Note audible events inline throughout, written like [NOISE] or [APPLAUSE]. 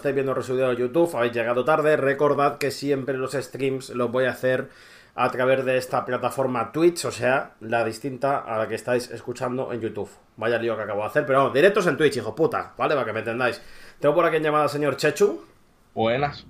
estáis viendo resubido de YouTube, habéis llegado tarde, recordad que siempre los streams los voy a hacer a través de esta plataforma Twitch, o sea, la distinta a la que estáis escuchando en YouTube. Vaya lío que acabo de hacer, pero directos en Twitch, hijo puta, ¿vale? Para que me entendáis. Tengo por aquí en llamada al señor Chechu. Buenas.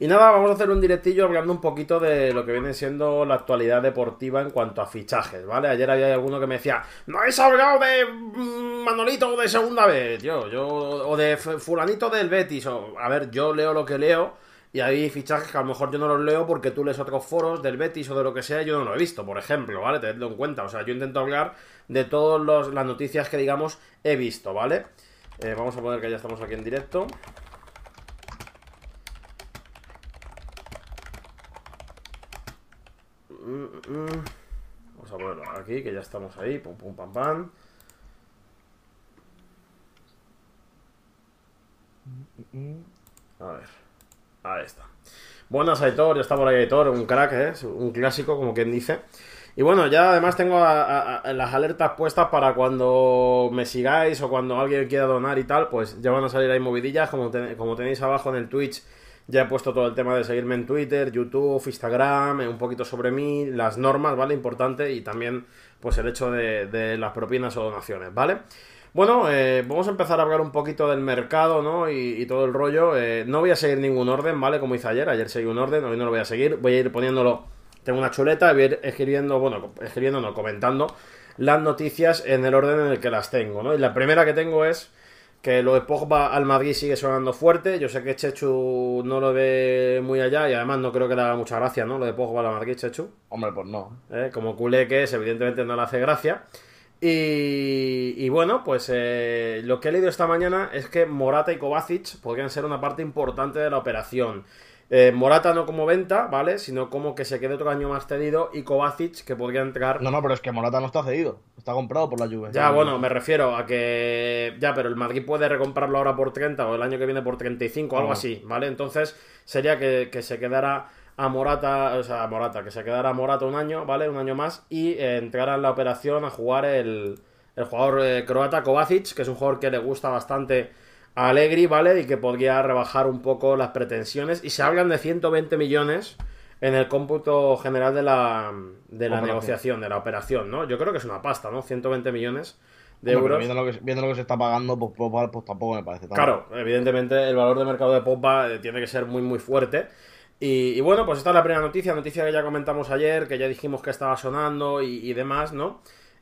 Y nada, vamos a hacer un directillo hablando un poquito de lo que viene siendo la actualidad deportiva en cuanto a fichajes, ¿vale? Ayer había alguno que me decía, no es hablado de mm, Manolito de segunda vez, yo yo, o de fulanito del Betis, o, a ver, yo leo lo que leo. Y hay fichajes que a lo mejor yo no los leo porque tú lees otros foros del Betis o de lo que sea, yo no lo he visto, por ejemplo, ¿vale? Tenedlo en cuenta. O sea, yo intento hablar de todas las noticias que, digamos, he visto, ¿vale? Eh, vamos a poner que ya estamos aquí en directo. Mm, mm, mm. Vamos a ponerlo aquí, que ya estamos ahí. Pum, pum, pam, pam. A ver. Ahí está. Buenas, Aitor. Ya está por ahí Aitor. Un crack, eh, Un clásico, como quien dice. Y bueno, ya además tengo las alertas puestas para cuando me sigáis o cuando alguien quiera donar y tal, pues ya van a salir ahí movidillas, como, como tenéis abajo en el Twitch ya he puesto todo el tema de seguirme en Twitter, YouTube, Instagram, eh, un poquito sobre mí, las normas, ¿vale? Importante y también pues el hecho de, las propinas o donaciones, ¿vale? Bueno, eh, vamos a empezar a hablar un poquito del mercado, ¿no? Y, todo el rollo. Eh, no voy a seguir ningún orden, ¿vale? Como hice ayer, ayer seguí un orden, hoy no lo voy a seguir, voy a ir poniéndolo. Tengo una chuleta, voy a ir escribiendo, bueno, escribiendo, comentando las noticias en el orden en el que las tengo, ¿no? Y la primera que tengo es que lo de Pogba al Madrid sigue sonando fuerte. Yo sé que Chechu no lo ve muy allá y además no creo que le haga mucha gracia, ¿no? Lo de Pogba al Madrid, Chechu. Hombre, pues no. Eh, como culé que es, evidentemente no le hace gracia. Y, bueno, pues eh, lo que he leído esta mañana es que Morata y Kovacic podrían ser una parte importante de la operación. Eh, Morata no como venta, ¿vale? Sino como que se quede otro año más cedido y Kovacic que podría entrar. No, no, pero es que Morata no está cedido, está comprado por la Juve. Ya, bueno, me refiero a que. Ya, pero el Madrid puede recomprarlo ahora por 30 o el año que viene por 35, algo así, ¿vale? Entonces sería que, se quedara a Morata, o sea, a Morata, que se quedara a Morata un año, ¿vale? Un año más y eh, entrara en la operación a jugar el, jugador eh, croata Kovacic, que es un jugador que le gusta bastante alegri, ¿vale? Y que podría rebajar un poco las pretensiones. Y se hablan de 120 millones en el cómputo general de la, de la negociación, de la operación, ¿no? Yo creo que es una pasta, ¿no? 120 millones de euros. Viendo lo, que, se está pagando pues por pues tampoco me parece tan Claro, evidentemente el valor de mercado de popa eh, tiene que ser muy, muy fuerte. Y, bueno, pues esta es la primera noticia, noticia que ya comentamos ayer, que ya dijimos que estaba sonando y, y demás, ¿no?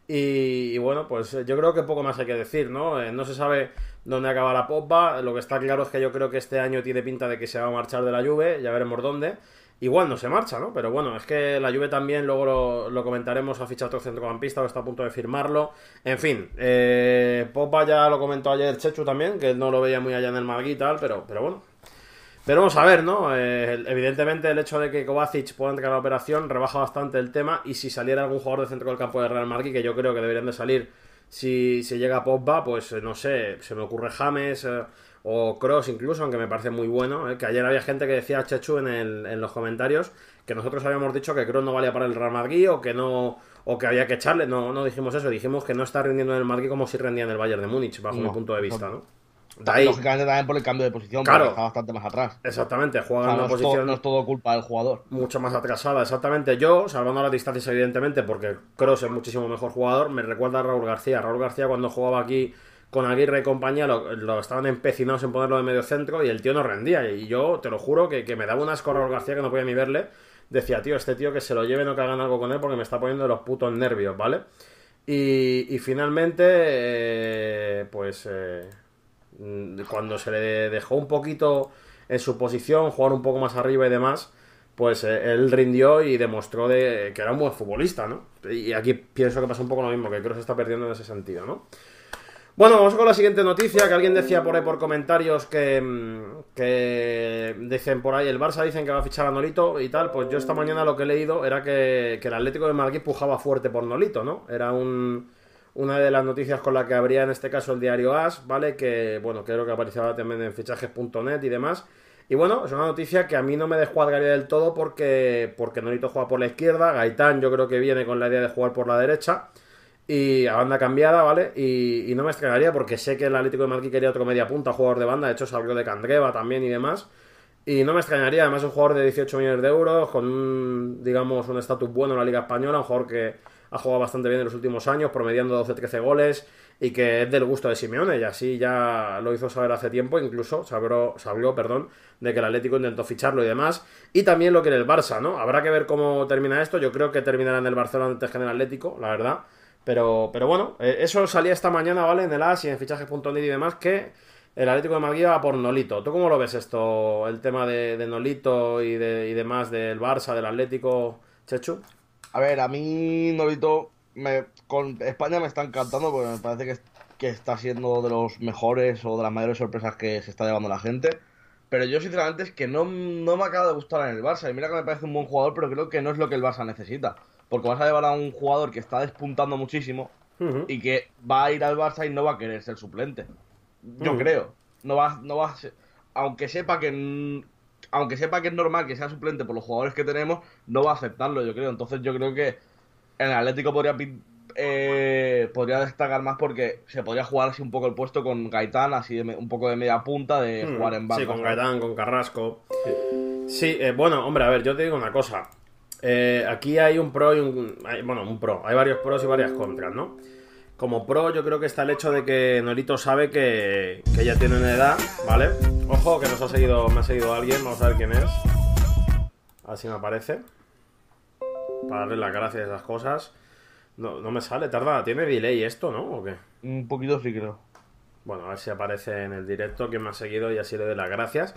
Y, bueno, pues eh, yo creo que poco más hay que decir, ¿no? Eh, no se sabe dónde acaba la popa, Lo que está claro es que yo creo que este año tiene pinta de que se va a marchar de la lluvia, Ya veremos dónde. Igual no se marcha, ¿no? Pero bueno, es que la Juve también, luego lo, comentaremos, a fichado otro centrocampista o está a punto de firmarlo. En fin, eh, popa ya lo comentó ayer Chechu también, que no lo veía muy allá en el Madrid y tal, pero, pero bueno, pero vamos a ver, ¿no? Eh, evidentemente el hecho de que Kovacic pueda entrar a la operación rebaja bastante el tema y si saliera algún jugador de centro del campo de Real Madrid, que yo creo que deberían de salir si, se llega Pogba, pues eh, no sé, se me ocurre James eh, o Cross incluso, aunque me parece muy bueno, que ayer había gente que decía Chechu en, en los comentarios que nosotros habíamos dicho que Cross no valía para el Real Madrid o que no o que había que echarle, no, no dijimos eso, dijimos que no está rindiendo en el Madrid como si rendía en el Bayern de Múnich, bajo mi punto de vista, ¿no? Lógicamente también por el cambio de posición, claro. está bastante más atrás. Exactamente, juega una posición. no es todo culpa del jugador. Mucho más atrasada, exactamente. Yo, salvando las distancias, evidentemente, porque Cross es muchísimo mejor jugador, me recuerda a Raúl García. Raúl García, cuando jugaba aquí con Aguirre y compañía, lo, estaban empecinados en ponerlo de medio centro y el tío no rendía. Y yo te lo juro que, me daba un asco a Raúl García que no podía ni verle. Decía, tío, este tío que se lo lleve No que hagan algo con él porque me está poniendo los putos nervios, ¿vale? Y, finalmente, eh, pues. Eh, Mm, cuando se le dejó un poquito en su posición, jugar un poco más arriba y demás, pues eh, él rindió y demostró que era un buen futbolista, ¿no? Y aquí pienso que pasa un poco lo mismo, que creo que se está perdiendo en ese sentido, ¿no? Bueno, vamos con la siguiente noticia, que alguien decía por ahí por comentarios que, mm, que dicen por ahí, el Barça dicen que va a fichar a Nolito y tal, pues yo esta mañana lo que he leído era que, que el Atlético de Madrid pujaba fuerte por Nolito, ¿no? Era un una de las noticias con la que habría en este caso el diario As, ¿vale? Que, bueno, creo que aparecía también en fichajes.net y demás. Y bueno, es una noticia que a mí no me descuadraría del todo porque, porque Norito juega por la izquierda, Gaitán yo creo que viene con la idea de jugar por la derecha y a banda cambiada, ¿vale? Y, no me extrañaría porque sé que el Atlético de Madrid quería otro media punta, jugador de banda, de hecho salió de Candreva también y demás. Y no me extrañaría, además un jugador de 18 millones de euros, con un, digamos, un estatus bueno en la Liga Española, un jugador que, ha jugado bastante bien en los últimos años, promediando 12-13 goles y que es del gusto de Simeone y así ya lo hizo saber hace tiempo, incluso se habló, perdón, de que el Atlético intentó ficharlo y demás, y también lo que en el Barça, ¿no? Habrá que ver cómo termina esto, yo creo que terminará en el Barcelona antes que en el Atlético, la verdad, pero, pero bueno, eh, eso salía esta mañana, ¿vale? En el AS y en fichajes.net y demás, que el Atlético de Madrid va por Nolito. ¿Tú cómo lo ves esto, el tema de, de Nolito y, de, y demás del Barça, del Atlético, Chechu? A ver, a mí, Norito, me, con España me está encantando porque me parece que, que, está siendo de los mejores o de las mayores sorpresas que se está llevando la gente. Pero yo, sinceramente, es que no, me acaba de gustar en el Barça. Y mira que me parece un buen jugador, pero creo que no es lo que el Barça necesita. Porque vas a llevar a un jugador que está despuntando muchísimo y que va a ir al Barça y no va a querer ser suplente. Yo creo. No va, no va aunque sepa que, aunque sepa que es normal que sea suplente por los jugadores que tenemos, no va a aceptarlo, yo creo. Entonces yo creo que el Atlético podría, eh, podría destacar más porque se podría jugar así un poco el puesto con Gaitán, así un poco de media punta, de hmm, jugar en barco Sí, con Gaitán, con Carrasco. Sí, eh, bueno, hombre, a ver, yo te digo una cosa. Eh, aquí hay un pro y un... bueno, un pro. Hay varios pros y varias contras, ¿no? como pro, yo creo que está el hecho de que Norito sabe que, que ya tiene una edad, ¿vale? Ojo, que nos ha seguido, me ha seguido alguien, vamos a ver quién es. Así me aparece. Para darle las gracias a esas cosas. No, no me sale, tarda. ¿Tiene delay esto, no? ¿O qué? Un poquito sí creo. Bueno, a ver si aparece en el directo quien me ha seguido y así le doy las gracias.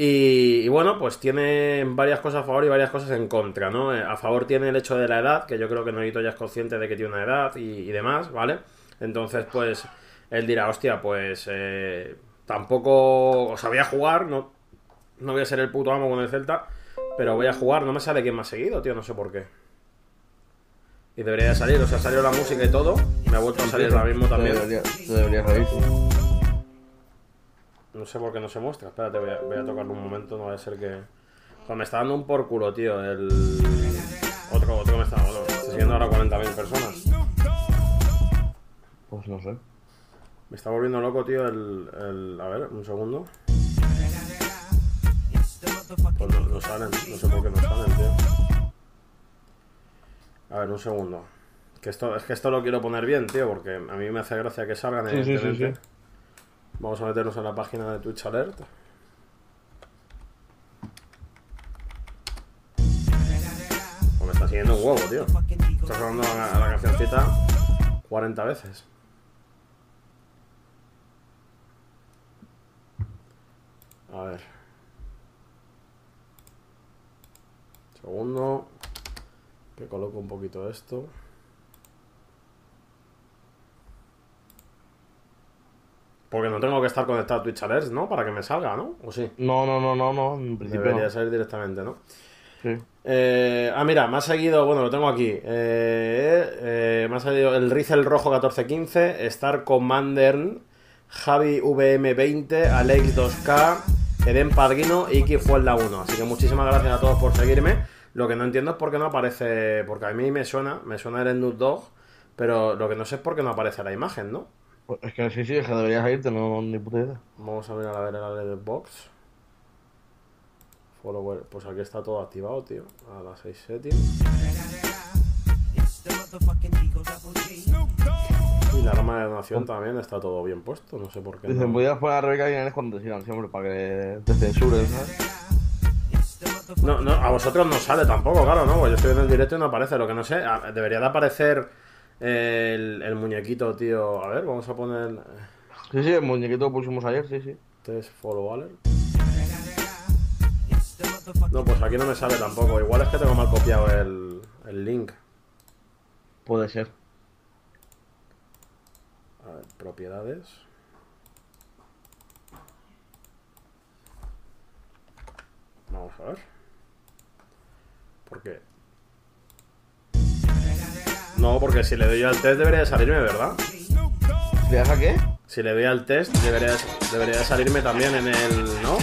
Y, bueno, pues tiene varias cosas a favor y varias cosas en contra, ¿no? Eh, a favor tiene el hecho de la edad, que yo creo que Noito ya es consciente de que tiene una edad y, demás, ¿vale? Entonces, pues él dirá, hostia, pues eh, tampoco sabía jugar, no, no voy a ser el puto amo con el Celta, pero voy a jugar, no me sale quién ha seguido, tío, no sé por qué. Y debería salir, o sea, salió la música y todo, me ha vuelto a salir ahora mismo también. debería salir. No sé por qué no se muestra. Espérate, voy a, tocar un momento, no va a ser que. Pues me está dando un por culo, tío. El. Otro, otro me está dando. siguiendo ahora 40.000 personas. Pues no sé. Me está volviendo loco, tío, el. A ver, un segundo. Pues no, salen, no sé por qué no salen, tío. A ver, un segundo. Que esto, es que esto lo quiero poner bien, tío, porque a mí me hace gracia que salgan. Sí, Vamos a meternos a la página de Twitch Alert. Pues me está siguiendo un huevo, tío. Está sonando la cancioncita 40 veces. A ver. Segundo. Que coloco un poquito esto. Porque no tengo que estar conectado a Twitch Alerts, ¿no? Para que me salga, ¿no? ¿O sí? No, no, no, no, no. En principio Debería salir directamente, ¿no? Sí. Eh, ah, mira, me ha seguido, bueno, lo tengo aquí. Eh, eh, me ha salido el Rizel Rojo 1415, Star Commander, Javi VM20, Alex 2K, Eden Padguino y la 1. Así que muchísimas gracias a todos por seguirme. Lo que no entiendo es por qué no aparece, porque a mí me suena, me suena el Endut Dog, pero lo que no sé es por qué no aparece la imagen, ¿no? Pues, es que sí, sí, es que deberías irte, no, ni puta idea. Vamos a ver a la vereda Box. Follower. Pues aquí está todo activado, tío. A las 6 settings. Y la arma de donación también está todo bien puesto, no sé por qué. Dicen, voy a jugar a Rebeca y Inés cuando te sigan siempre para que te censuren, No, no, a vosotros no sale tampoco, claro, ¿no? Pues yo estoy en el directo y no aparece. Lo que no sé, debería de aparecer el, muñequito, tío. A ver, vamos a poner. Eh, sí, sí, el muñequito lo pusimos ayer, sí, sí. Este es Follow No, pues aquí no me sale tampoco. Igual es que tengo mal copiado el, el link. Puede ser. A ver, propiedades. Vamos a ver. Porque no, porque si le doy al test debería salirme, ¿verdad? ¿Le das a qué? Si le doy al test debería, salirme también en el... ¿no?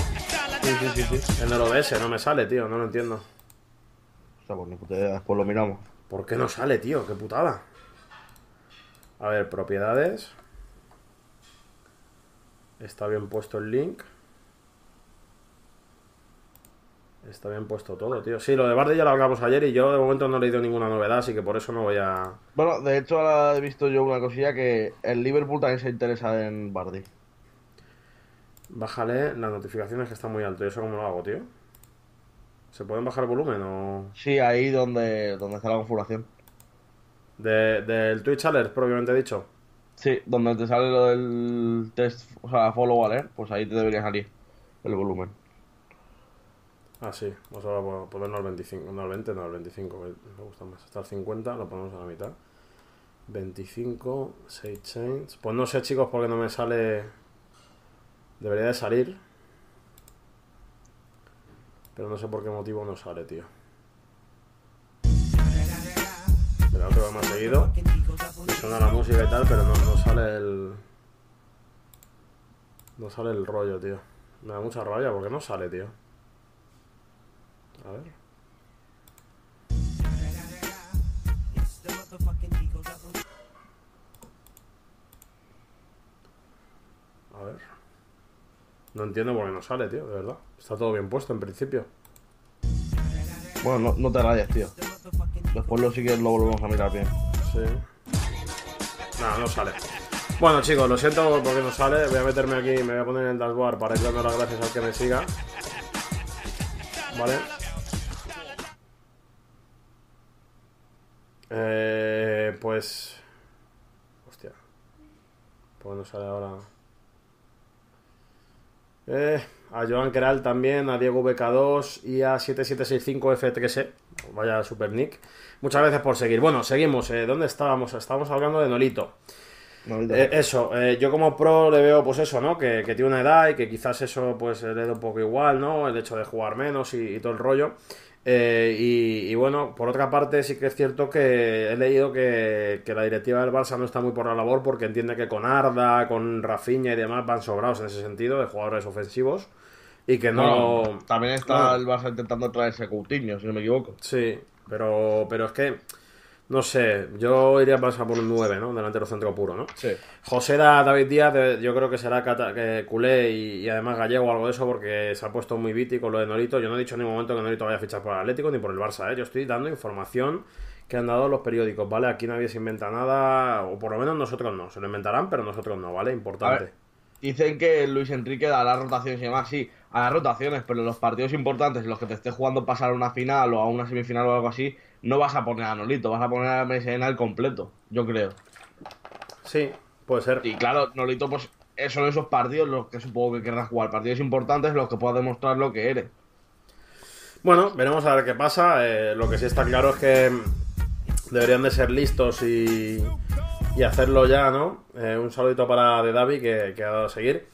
En el OBS, no me sale, tío, no lo entiendo. O sea, pues ni puta idea, después lo miramos. ¿Por qué no sale, tío? ¡Qué putada! A ver, propiedades. Está bien puesto el link. Está bien puesto todo, tío. Sí, lo de Bardi ya lo hablamos ayer y yo de momento no he leído ninguna novedad, así que por eso no voy a. Bueno, de hecho ahora he visto yo una cosilla que el Liverpool también se interesa en Bardi. Bájale las notificaciones que está muy alto. ¿Y eso cómo lo hago, tío? ¿Se pueden bajar el volumen o.? Sí, ahí donde, donde está la configuración. De, ¿Del Twitch alert, propiamente dicho? Sí, donde te sale lo del test, o sea, follow alert, pues ahí te debería salir el volumen. Ah, sí, vamos a ponernos al 25, no al 20, no al 25, me gusta más. Hasta el 50 lo ponemos a la mitad. 25, 6 chains. Pues no sé, chicos, porque no me sale. Debería de salir. Pero no sé por qué motivo no sale, tío. que otro más leído suena la música y tal, pero no, no sale el. No sale el rollo, tío. Me da mucha rabia porque no sale, tío. A ver. A ver. No entiendo por qué no sale, tío, de verdad. Está todo bien puesto en principio. Bueno, no, te rayes, tío. Después lo sigues lo volvemos a mirar bien. Sí. Nada, no sale. Bueno, chicos, lo siento porque no sale. Voy a meterme aquí, me voy a poner en el dashboard para ir dando las gracias al que me siga. Vale. Eh, pues. Hostia. Pues no sale ahora. Eh, a Joan Keral también, a Diego bk 2 y a 7765F3E. E. Vaya super nick. Muchas gracias por seguir. Bueno, seguimos. Eh, ¿Dónde estábamos? Estábamos hablando de Nolito. Eh, eso, yo como pro le veo pues eso, ¿no? Que, tiene una edad y que quizás eso pues le da un poco igual, ¿no? El hecho de jugar menos y todo el rollo. Eh, y, bueno, por otra parte, sí que es cierto que he leído que, la directiva del Barça no está muy por la labor porque entiende que con Arda, con Rafinha y demás van sobrados en ese sentido de jugadores ofensivos y que no. también está el Barça intentando traerse Coutinho, si no me equivoco. Sí, pero, pero es que no sé, yo iría a pasar por un 9, ¿no? Delantero centro puro, ¿no? Sí. José da David Díaz, yo creo que será eh, culé y, además gallego o algo de eso, porque se ha puesto muy con lo de Norito. Yo no he dicho en ningún momento que Norito vaya a fichar por el Atlético ni por el Barça, ¿eh? Yo estoy dando información que han dado los periódicos, ¿vale? Aquí nadie se inventa nada, o por lo menos nosotros no. Se lo inventarán, pero nosotros no, ¿vale? Importante. Dicen que Luis Enrique da las rotaciones y demás, sí, a las rotaciones, pero en los partidos importantes, los que te esté jugando pasar a una final o a una semifinal o algo así, no vas a poner a Nolito, vas a poner a en al completo, yo creo. Sí, puede ser. Y claro, Nolito, pues son esos partidos los que supongo que querrás jugar, partidos importantes los que puedas demostrar lo que eres. Bueno, veremos a ver qué pasa. Eh, lo que sí está claro es que deberían de ser listos y, y hacerlo ya, ¿no? Eh, un saludito para De David que, que ha dado a seguir.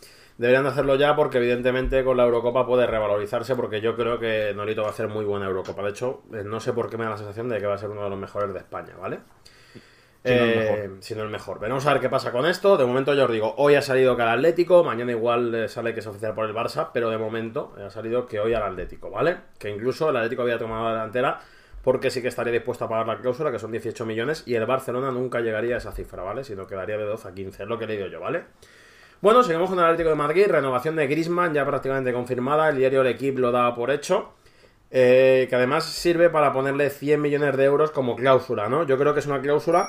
Deberían hacerlo ya porque evidentemente con la Eurocopa puede revalorizarse porque yo creo que Norito va a hacer muy buena Eurocopa. De hecho, eh, no sé por qué me da la sensación de que va a ser uno de los mejores de España, ¿vale? no, eh, sino el mejor. Veremos a ver qué pasa con esto. De momento yo os digo, hoy ha salido que al Atlético, mañana igual eh, sale que es oficial por el Barça, pero de momento ha salido que hoy al Atlético, ¿vale? Que incluso el Atlético había tomado la delantera porque sí que estaría dispuesto a pagar la cláusula, que son 18 millones, y el Barcelona nunca llegaría a esa cifra, ¿vale? Sino quedaría de 12 a 15, es lo que he leído yo, ¿vale? vale bueno, seguimos con el Atlético de Madrid, renovación de Grisman ya prácticamente confirmada, el diario El Equipo lo da por hecho. Eh, que además sirve para ponerle 100 millones de euros como cláusula, ¿no? Yo creo que es una cláusula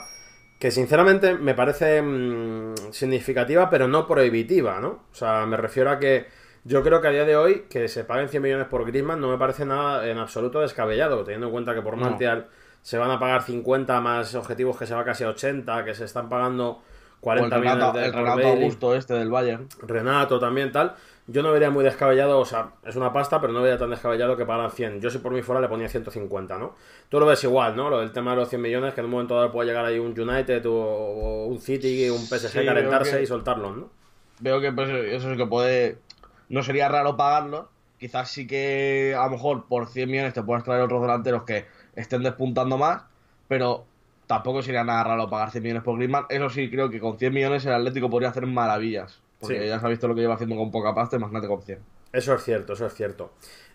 que sinceramente me parece mm, significativa, pero no prohibitiva, ¿no? O sea, me refiero a que yo creo que a día de hoy que se paguen 100 millones por Griezmann no me parece nada en absoluto descabellado, teniendo en cuenta que por Martial se van a pagar 50 más objetivos que se va casi a 80, que se están pagando 40 el Renato, del el Renato Augusto este del Bayern. Renato también, tal. Yo no vería muy descabellado, o sea, es una pasta, pero no vería tan descabellado que pagan 100. Yo si por mí fuera le ponía 150, ¿no? Tú lo ves igual, ¿no? El tema de los 100 millones, que en un momento dado puede llegar ahí un United o un City, un PSG, calentarse y soltarlos, ¿no? Veo que eso es que puede... No sería raro pagarlo. Quizás sí que a lo mejor por 100 millones te puedes traer otros delanteros que estén despuntando más, pero tampoco sería nada raro pagar 100 millones por Griezmann. Eso sí, creo que con 100 millones el Atlético podría hacer maravillas. Porque ya se ha visto lo que lleva haciendo con poca pasta, nada con 100. Eso es cierto, eso es cierto.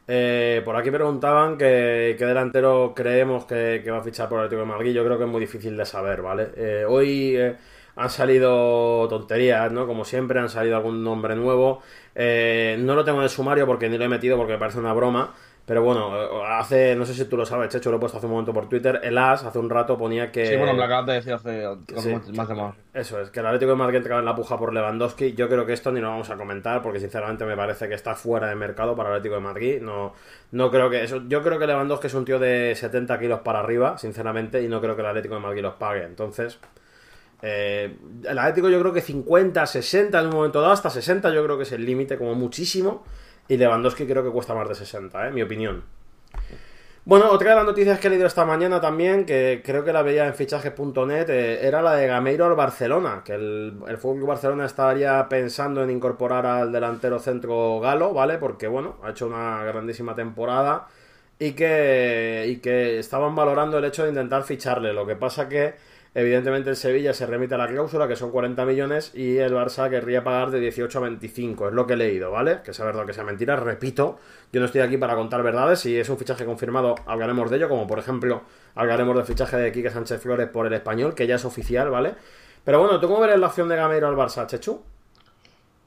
Eh, por aquí preguntaban qué que delantero creemos que, va a fichar por el Atlético de Madrid. Yo creo que es muy difícil de saber, ¿vale? Eh, hoy eh, han salido tonterías, ¿no? Como siempre, han salido algún nombre nuevo. no lo tengo de sumario porque ni lo he metido porque me parece una broma. Pero bueno, eh, hace, no sé si tú lo sabes, Checho, lo he puesto hace un momento por Twitter. El AS hace un rato ponía que. Sí, bueno, me acabas de decir hace, más Eso es, que el Atlético de Madrid acaba en la puja por Lewandowski. Yo creo que esto ni lo vamos a comentar porque sinceramente me parece que está fuera de mercado para el Atlético de Madrid. No, no creo que eso. Yo creo que Lewandowski es un tío de 70 kilos para arriba, sinceramente, y no creo que el Atlético de Madrid los pague. Entonces. Eh, el Atlético yo creo que 50, 60 en un momento dado, hasta 60 yo creo que es el límite como muchísimo. Y Lewandowski creo que cuesta más de 60, ¿eh? mi opinión. Bueno, otra de las noticias que he leído esta mañana también, que creo que la veía en Fichaje.net, eh, era la de Gameiro al Barcelona, que el, el Fútbol Barcelona estaría pensando en incorporar al delantero centro galo, ¿vale? Porque, bueno, ha hecho una grandísima temporada y que, y que estaban valorando el hecho de intentar ficharle. Lo que pasa que Evidentemente el Sevilla se remite a la cláusula, que son 40 millones, y el Barça querría pagar de 18 a 25, es lo que he leído, ¿vale? Que sea verdad que sea mentira, repito, yo no estoy aquí para contar verdades, si es un fichaje confirmado hablaremos de ello, como por ejemplo hablaremos del fichaje de Quique Sánchez Flores por el español, que ya es oficial, ¿vale? Pero bueno, ¿tú cómo verás la opción de Gamero al Barça, Chechu?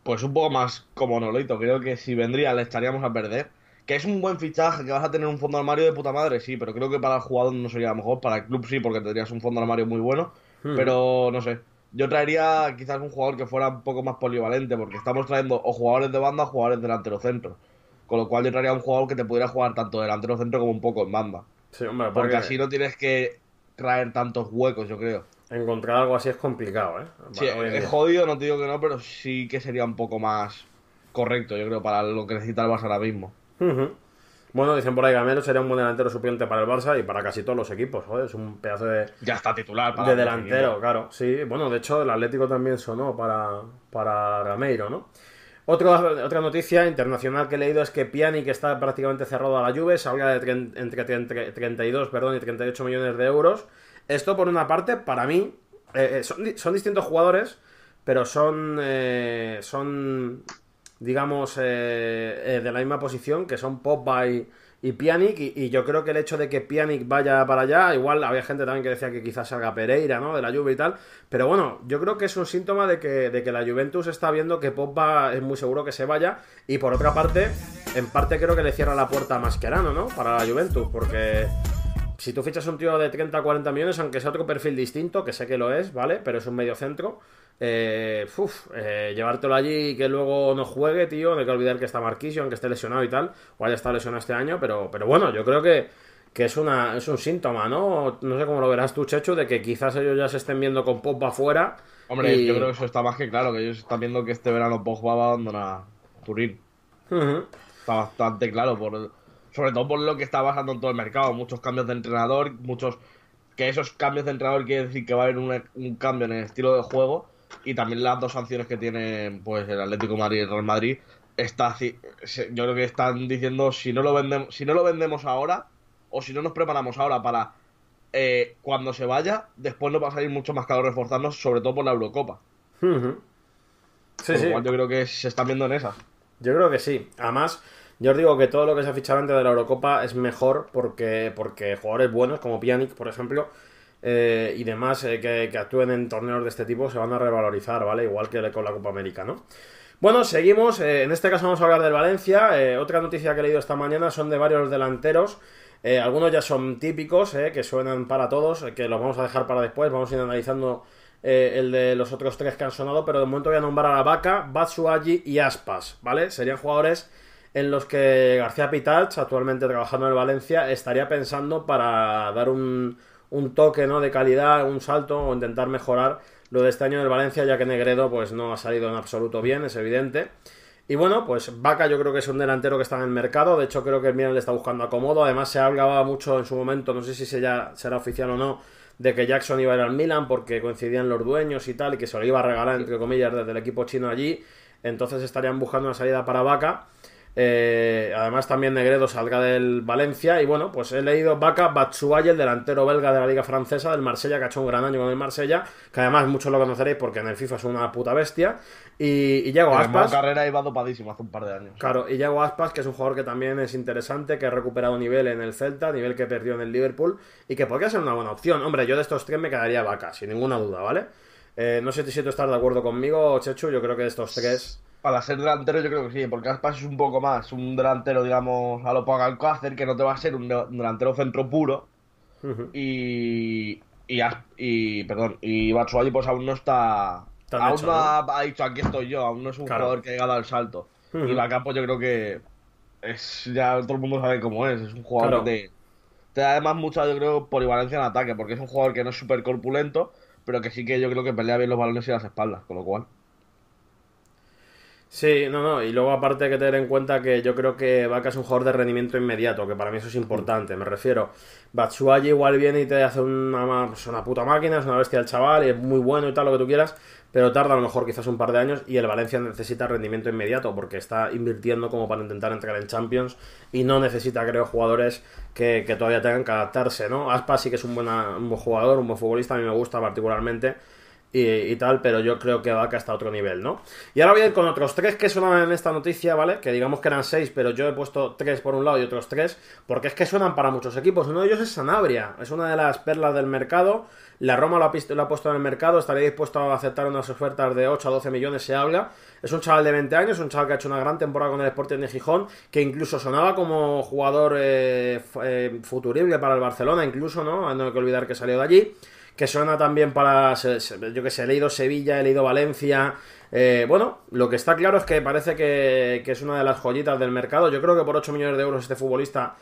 Pues un poco más como Nolito, creo que si vendría le estaríamos a perder que es un buen fichaje, que vas a tener un fondo armario de puta madre, sí, pero creo que para el jugador no sería mejor, para el club sí, porque tendrías un fondo armario muy bueno, hmm. pero no sé. Yo traería quizás un jugador que fuera un poco más polivalente, porque estamos trayendo o jugadores de banda o jugadores delantero centro. Con lo cual yo traería un jugador que te pudiera jugar tanto delantero centro como un poco en banda. Sí, hombre, porque... porque así no tienes que traer tantos huecos, yo creo. Encontrar algo así es complicado, ¿eh? Sí, es jodido, no te digo que no, pero sí que sería un poco más correcto, yo creo, para lo que necesita el Barça ahora mismo. Bueno, dicen por ahí Gamero sería un buen delantero suplente para el Barça y para casi todos los equipos, es un pedazo de... Ya está titular. Para de delantero, claro. Sí, bueno, de hecho el Atlético también sonó para, para Gameiro, ¿no? otra noticia internacional que he leído es que Piani, que está prácticamente cerrado a la Juve, habla de entre, 32 perdón, y 38 millones de euros. Esto, por una parte, para mí, eh, eh, son, distintos jugadores, pero son, eh, son digamos, eh, eh, de la misma posición, que son Pogba y, Pianic, y, yo creo que el hecho de que Pjanic vaya para allá, igual había gente también que decía que quizás salga Pereira, ¿no? De la Juve y tal, pero bueno, yo creo que es un síntoma de que, la Juventus está viendo que Pogba es muy seguro que se vaya, y por otra parte, en parte creo que le cierra la puerta a Mascherano, ¿no? Para la Juventus, porque si tú fichas un tío de 30 40 millones, aunque sea otro perfil distinto, que sé que lo es, ¿vale? Pero es un medio centro. Eh, uf, eh, llevártelo allí y que luego no juegue, tío. No hay que olvidar que está Marquisio, aunque esté lesionado y tal. O haya estado lesionado este año, pero, pero bueno, yo creo que, que es, una, es un síntoma, ¿no? No sé cómo lo verás tú, Chechu, de que quizás ellos ya se estén viendo con Pogba afuera. Hombre, yo creo que eso está más que claro, que ellos están viendo que este verano Pogba va a abandonar Turín. Está bastante claro, por, sobre todo por lo que está pasando en todo el mercado. Muchos cambios de entrenador, muchos... Que esos cambios de entrenador quiere decir que va a haber un cambio en el estilo de juego y también las dos sanciones que tienen pues el Atlético Madrid y el Real Madrid está yo creo que están diciendo si no lo vendemos si no lo vendemos ahora o si no nos preparamos ahora para eh, cuando se vaya después no va a salir mucho más caro reforzarnos sobre todo por la Eurocopa yo creo que se están viendo en esa yo creo que sí además yo os digo que todo lo que se ha fichado antes de la Eurocopa es mejor porque porque jugadores buenos como Pjanic por ejemplo eh, y demás eh, que, actúen en torneos de este tipo se van a revalorizar, ¿vale? Igual que con la Copa América, ¿no? Bueno, seguimos. Eh, en este caso vamos a hablar del Valencia. otra noticia que he leído esta mañana son de varios delanteros. algunos ya son típicos, que suenan para todos, que los vamos a dejar para después. Vamos a ir analizando el de los otros tres que han sonado, pero de momento voy a nombrar a la Vaca, Batsuagi y Aspas, ¿vale? Serían jugadores en los que García Pitach, actualmente trabajando en el Valencia, estaría pensando para dar un, un toque ¿no? de calidad, un salto o intentar mejorar lo de este año del Valencia, ya que Negredo pues, no ha salido en absoluto bien, es evidente. Y bueno, pues Vaca yo creo que es un delantero que está en el mercado, de hecho creo que el Milan le está buscando acomodo, además se hablaba mucho en su momento, no sé si se ya será oficial o no, de que Jackson iba a ir al Milan porque coincidían los dueños y tal, y que se lo iba a regalar, entre comillas, desde el equipo chino allí, entonces estarían buscando una salida para Vaca. Eh, además también Negredo salga del Valencia. Y bueno, pues he leído Vaca Batsuay, el delantero belga de la liga francesa del Marsella, que ha hecho un gran año con el Marsella, que además muchos lo conoceréis porque en el FIFA es una puta bestia. Y, y Diego Aspas... carrera iba dopadísimo hace un par de años. Claro, y Diego Aspas, que es un jugador que también es interesante, que ha recuperado nivel en el Celta, nivel que perdió en el Liverpool, y que podría ser una buena opción. Hombre, yo de estos tres me quedaría Vaca, sin ninguna duda, ¿vale? Eh, no sé si tú estás de acuerdo conmigo, Chechu, yo creo que de estos tres... Para ser delantero yo creo que sí, porque Aspas es un poco más, un delantero, digamos, a lo Paco Alcácer, que no te va a ser un delantero centro puro. Y, y, y perdón, y Batshuayi pues aún no está... aún no ha, dicho aquí estoy yo, aún no es un jugador que ha llegado al salto. Y la yo creo que es ya todo el mundo sabe cómo es, es un jugador que te, da además mucha, yo creo, por polivalencia en ataque, porque es un jugador que no es súper corpulento, pero que sí que yo creo que pelea bien los balones y las espaldas, con lo cual... Sí, no, no, y luego aparte hay que tener en cuenta que yo creo que Vaca es un jugador de rendimiento inmediato, que para mí eso es importante, me refiero. Batshuayi igual viene y te hace una, pues una puta máquina, es una bestia el chaval, y es muy bueno y tal, lo que tú quieras, pero tarda a lo mejor quizás un par de años y el Valencia necesita rendimiento inmediato porque está invirtiendo como para intentar entrar en Champions y no necesita, creo, jugadores que, todavía tengan que adaptarse, ¿no? Aspa sí que es un, un buen jugador, un buen futbolista, a mí me gusta particularmente, y, tal, pero yo creo que va hasta hasta otro nivel, ¿no? Y ahora voy a ir con otros tres que suenan en esta noticia, ¿vale? Que digamos que eran seis, pero yo he puesto tres por un lado y otros tres, porque es que suenan para muchos equipos. Uno de ellos es Sanabria, es una de las perlas del mercado. La Roma lo ha, puesto en el mercado, estaría dispuesto a aceptar unas ofertas de 8 a 12 millones, se habla. Es un chaval de 20 años, un chaval que ha hecho una gran temporada con el Sporting de Gijón, que incluso sonaba como jugador eh, eh, futurible para el Barcelona, incluso, ¿no? No hay que olvidar que salió de allí que suena también para, yo que sé, he leído Sevilla, he leído Valencia. Eh, bueno, lo que está claro es que parece que, es una de las joyitas del mercado. Yo creo que por 8 millones de euros este futbolista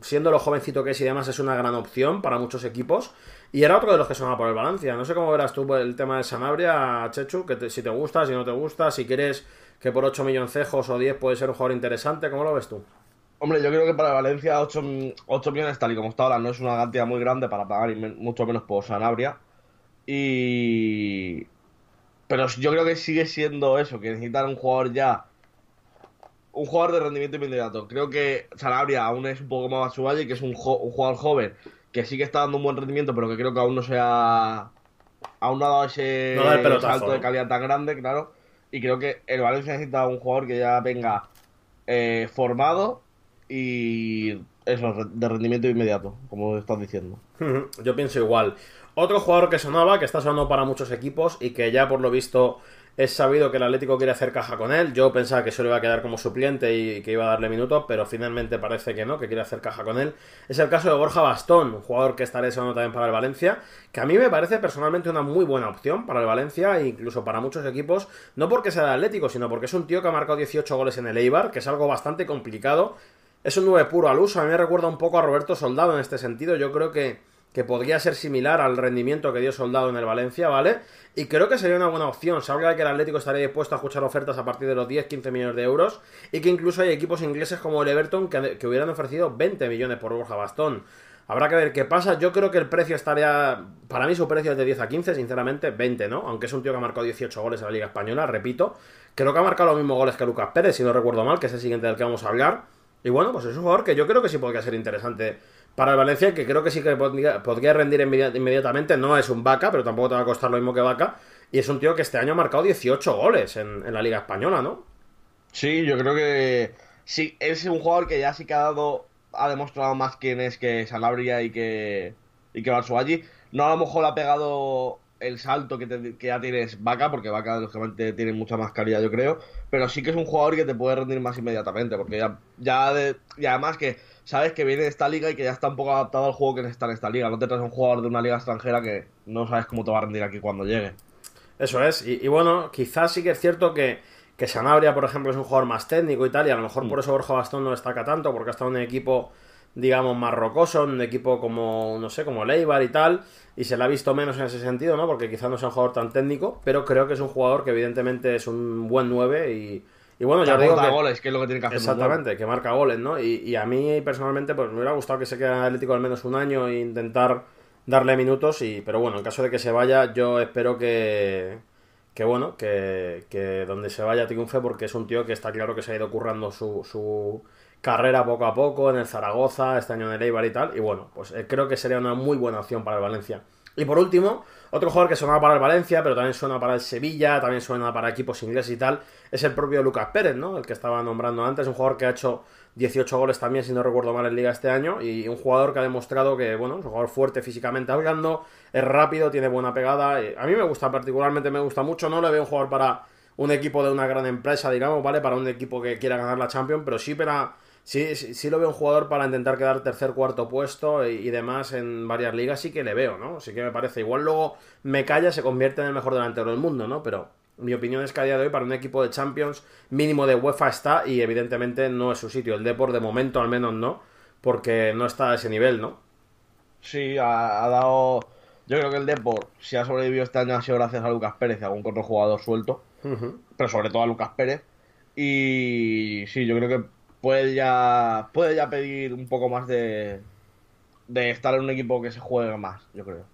siendo lo jovencito que es y demás, es una gran opción para muchos equipos. Y era otro de los que suena por el Valencia. No sé cómo verás tú el tema de Sanabria, Chechu, que si te gusta, si no te gusta, si quieres que por 8 milloncejos o 10 puede ser un jugador interesante, ¿cómo lo ves tú? Hombre, yo creo que para Valencia 8, 8, millones, tal y como está ahora, no es una cantidad muy grande para pagar, y mucho menos por Sanabria. Y. Pero yo creo que sigue siendo eso, que necesitan un jugador ya. Un jugador de rendimiento inmediato. Creo que Sanabria aún es un poco más a su que es un, jugador joven, que sí que está dando un buen rendimiento, pero que creo que aún no se ha... Aún no ha dado ese salto de calidad tan grande, claro. Y creo que el Valencia necesita un jugador que ya venga eh, formado y eso, de rendimiento inmediato, como estás diciendo. [LAUGHS] Yo pienso igual. Otro jugador que sonaba, que está sonando para muchos equipos y que ya por lo visto es sabido que el Atlético quiere hacer caja con él. Yo pensaba que solo iba a quedar como suplente y que iba a darle minutos, pero finalmente parece que no, que quiere hacer caja con él. Es el caso de Borja Bastón, un jugador que está sonando también para el Valencia, que a mí me parece personalmente una muy buena opción para el Valencia e incluso para muchos equipos, no porque sea el Atlético, sino porque es un tío que ha marcado 18 goles en el Eibar, que es algo bastante complicado es un 9 puro al uso. A mí me recuerda un poco a Roberto Soldado en este sentido. Yo creo que, que podría ser similar al rendimiento que dio Soldado en el Valencia, ¿vale? Y creo que sería una buena opción. Se habla de que el Atlético estaría dispuesto a escuchar ofertas a partir de los 10-15 millones de euros y que incluso hay equipos ingleses como el Everton que, que, hubieran ofrecido 20 millones por Borja Bastón. Habrá que ver qué pasa. Yo creo que el precio estaría. Para mí, su precio es de 10 a 15, sinceramente, 20, ¿no? Aunque es un tío que ha marcado 18 goles en la Liga Española, repito. Creo que ha marcado los mismos goles que Lucas Pérez, si no recuerdo mal, que es el siguiente del que vamos a hablar. Y bueno, pues es un jugador que yo creo que sí podría ser interesante para el Valencia, que creo que sí que podría, rendir inmediatamente. No es un vaca, pero tampoco te va a costar lo mismo que vaca. Y es un tío que este año ha marcado 18 goles en, la Liga Española, ¿no? Sí, yo creo que sí, es un jugador que ya sí que ha dado, ha demostrado más quién es que Sanabria y que, y que No a lo mejor ha pegado el salto que, ya tienes Vaca, porque Vaca lógicamente tiene mucha más calidad, yo creo, pero sí que es un jugador que te puede rendir más inmediatamente, porque ya, ya de, y además que sabes que viene de esta liga y que ya está un poco adaptado al juego que está en esta liga. No te traes un jugador de una liga extranjera que no sabes cómo te va a rendir aquí cuando llegue. Eso es, y, bueno, quizás sí que es cierto que, que Sanabria, por ejemplo, es un jugador más técnico y tal, y a lo mejor mm. por eso Borja Bastón no destaca tanto, porque ha estado en un equipo digamos, más rocoso, un equipo como, no sé, como Leibar y tal, y se le ha visto menos en ese sentido, ¿no? Porque quizás no sea un jugador tan técnico, pero creo que es un jugador que evidentemente es un buen 9 y, y bueno, ya digo que, goles, que es lo que tiene que hacer. Exactamente, que marca goles, ¿no? Y, y, a mí personalmente pues me hubiera gustado que se quede en Atlético al menos un año e intentar darle minutos, y pero bueno, en caso de que se vaya, yo espero que que bueno, que, que donde se vaya triunfe porque es un tío que está claro que se ha ido currando su, su carrera poco a poco en el Zaragoza, este año en el Eibar y tal. Y bueno, pues eh, creo que sería una muy buena opción para el Valencia. Y por último, otro jugador que suena para el Valencia, pero también suena para el Sevilla, también suena para equipos ingleses y tal, es el propio Lucas Pérez, ¿no? El que estaba nombrando antes, un jugador que ha hecho 18 goles también, si no recuerdo mal, en Liga este año, y un jugador que ha demostrado que, bueno, es un jugador fuerte físicamente hablando, es rápido, tiene buena pegada, a mí me gusta particularmente, me gusta mucho, no le veo un jugador para un equipo de una gran empresa, digamos, ¿vale? Para un equipo que quiera ganar la Champions, pero sí para sí, lo veo un jugador para intentar quedar tercer, cuarto puesto y, demás en varias ligas, sí que le veo, ¿no? Sí que me parece. Igual luego me calla, se convierte en el mejor delantero del mundo, ¿no? Pero mi opinión es que a día de hoy para un equipo de Champions mínimo de UEFA está y evidentemente no es su sitio. El Depor de momento al menos no, porque no está a ese nivel, ¿no? Sí, ha, dado... Yo creo que el Depor, si ha sobrevivido este año, ha sido gracias a Lucas Pérez y a algún otro jugador suelto, pero sobre todo a Lucas Pérez. Y sí, yo creo que puede ya, puede ya pedir un poco más de, estar en un equipo que se juegue más, yo creo.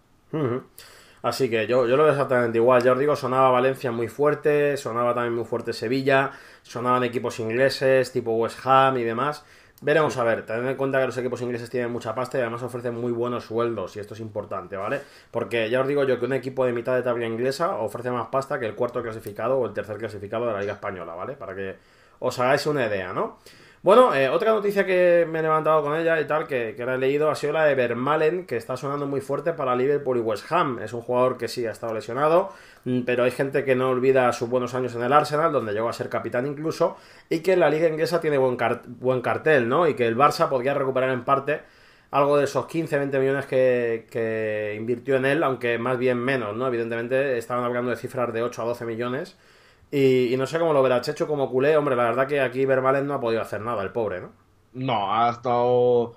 Así que yo, yo lo veo exactamente igual. Ya os digo, sonaba Valencia muy fuerte, sonaba también muy fuerte Sevilla, sonaban equipos ingleses tipo West Ham y demás. Veremos a ver, tened en cuenta que los equipos ingleses tienen mucha pasta y además ofrecen muy buenos sueldos, y esto es importante, ¿vale? Porque ya os digo yo que un equipo de mitad de tabla inglesa ofrece más pasta que el cuarto clasificado o el tercer clasificado de la Liga Española, ¿vale? Para que os hagáis una idea, ¿no? Bueno, eh, otra noticia que me he levantado con ella y tal, que, que la he leído, ha sido la de Vermalen, que está sonando muy fuerte para Liverpool y West Ham. Es un jugador que sí ha estado lesionado, mm, pero hay gente que no olvida sus buenos años en el Arsenal, donde llegó a ser capitán incluso, y que la liga inglesa tiene buen, buen cartel, ¿no? Y que el Barça podría recuperar en parte algo de esos 15-20 millones que, que invirtió en él, aunque más bien menos, ¿no? Evidentemente estaban hablando de cifras de 8 a 12 millones y, no sé cómo lo verá Checho como culé. Hombre, la verdad que aquí Verbales no ha podido hacer nada, el pobre, ¿no? No, ha estado.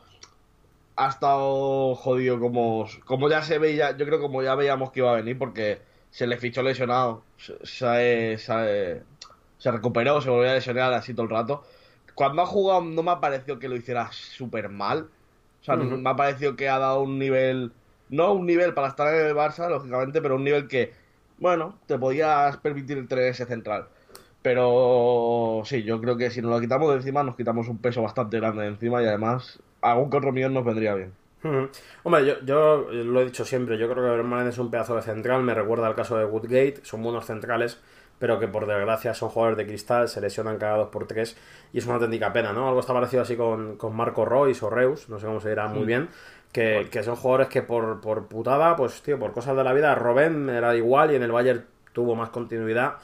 Ha estado jodido como. Como ya se veía. Yo creo como ya veíamos que iba a venir porque se le fichó lesionado. Se, se, recuperó, se volvió a lesionar así todo el rato. Cuando ha jugado no me ha parecido que lo hiciera súper mal. O sea, me ha parecido que ha dado un nivel. No un nivel para estar en el Barça, lógicamente, pero un nivel que bueno, te podías permitir el 3S central. Pero sí, yo creo que si nos lo quitamos de encima, nos quitamos un peso bastante grande de encima y además algún otro millón nos vendría bien. Hombre, yo, lo he dicho siempre, yo creo que Vermaelen es un pedazo de central, me recuerda al caso de Woodgate, son buenos centrales, pero que por desgracia son jugadores de cristal, se lesionan cada dos por tres y es una auténtica pena, ¿no? Algo está parecido así con, con Marco Royce o Reus, no sé cómo se dirá muy mm. bien, que, son jugadores que por, por putada, pues tío, por cosas de la vida, Robben era igual y en el Bayern tuvo más continuidad.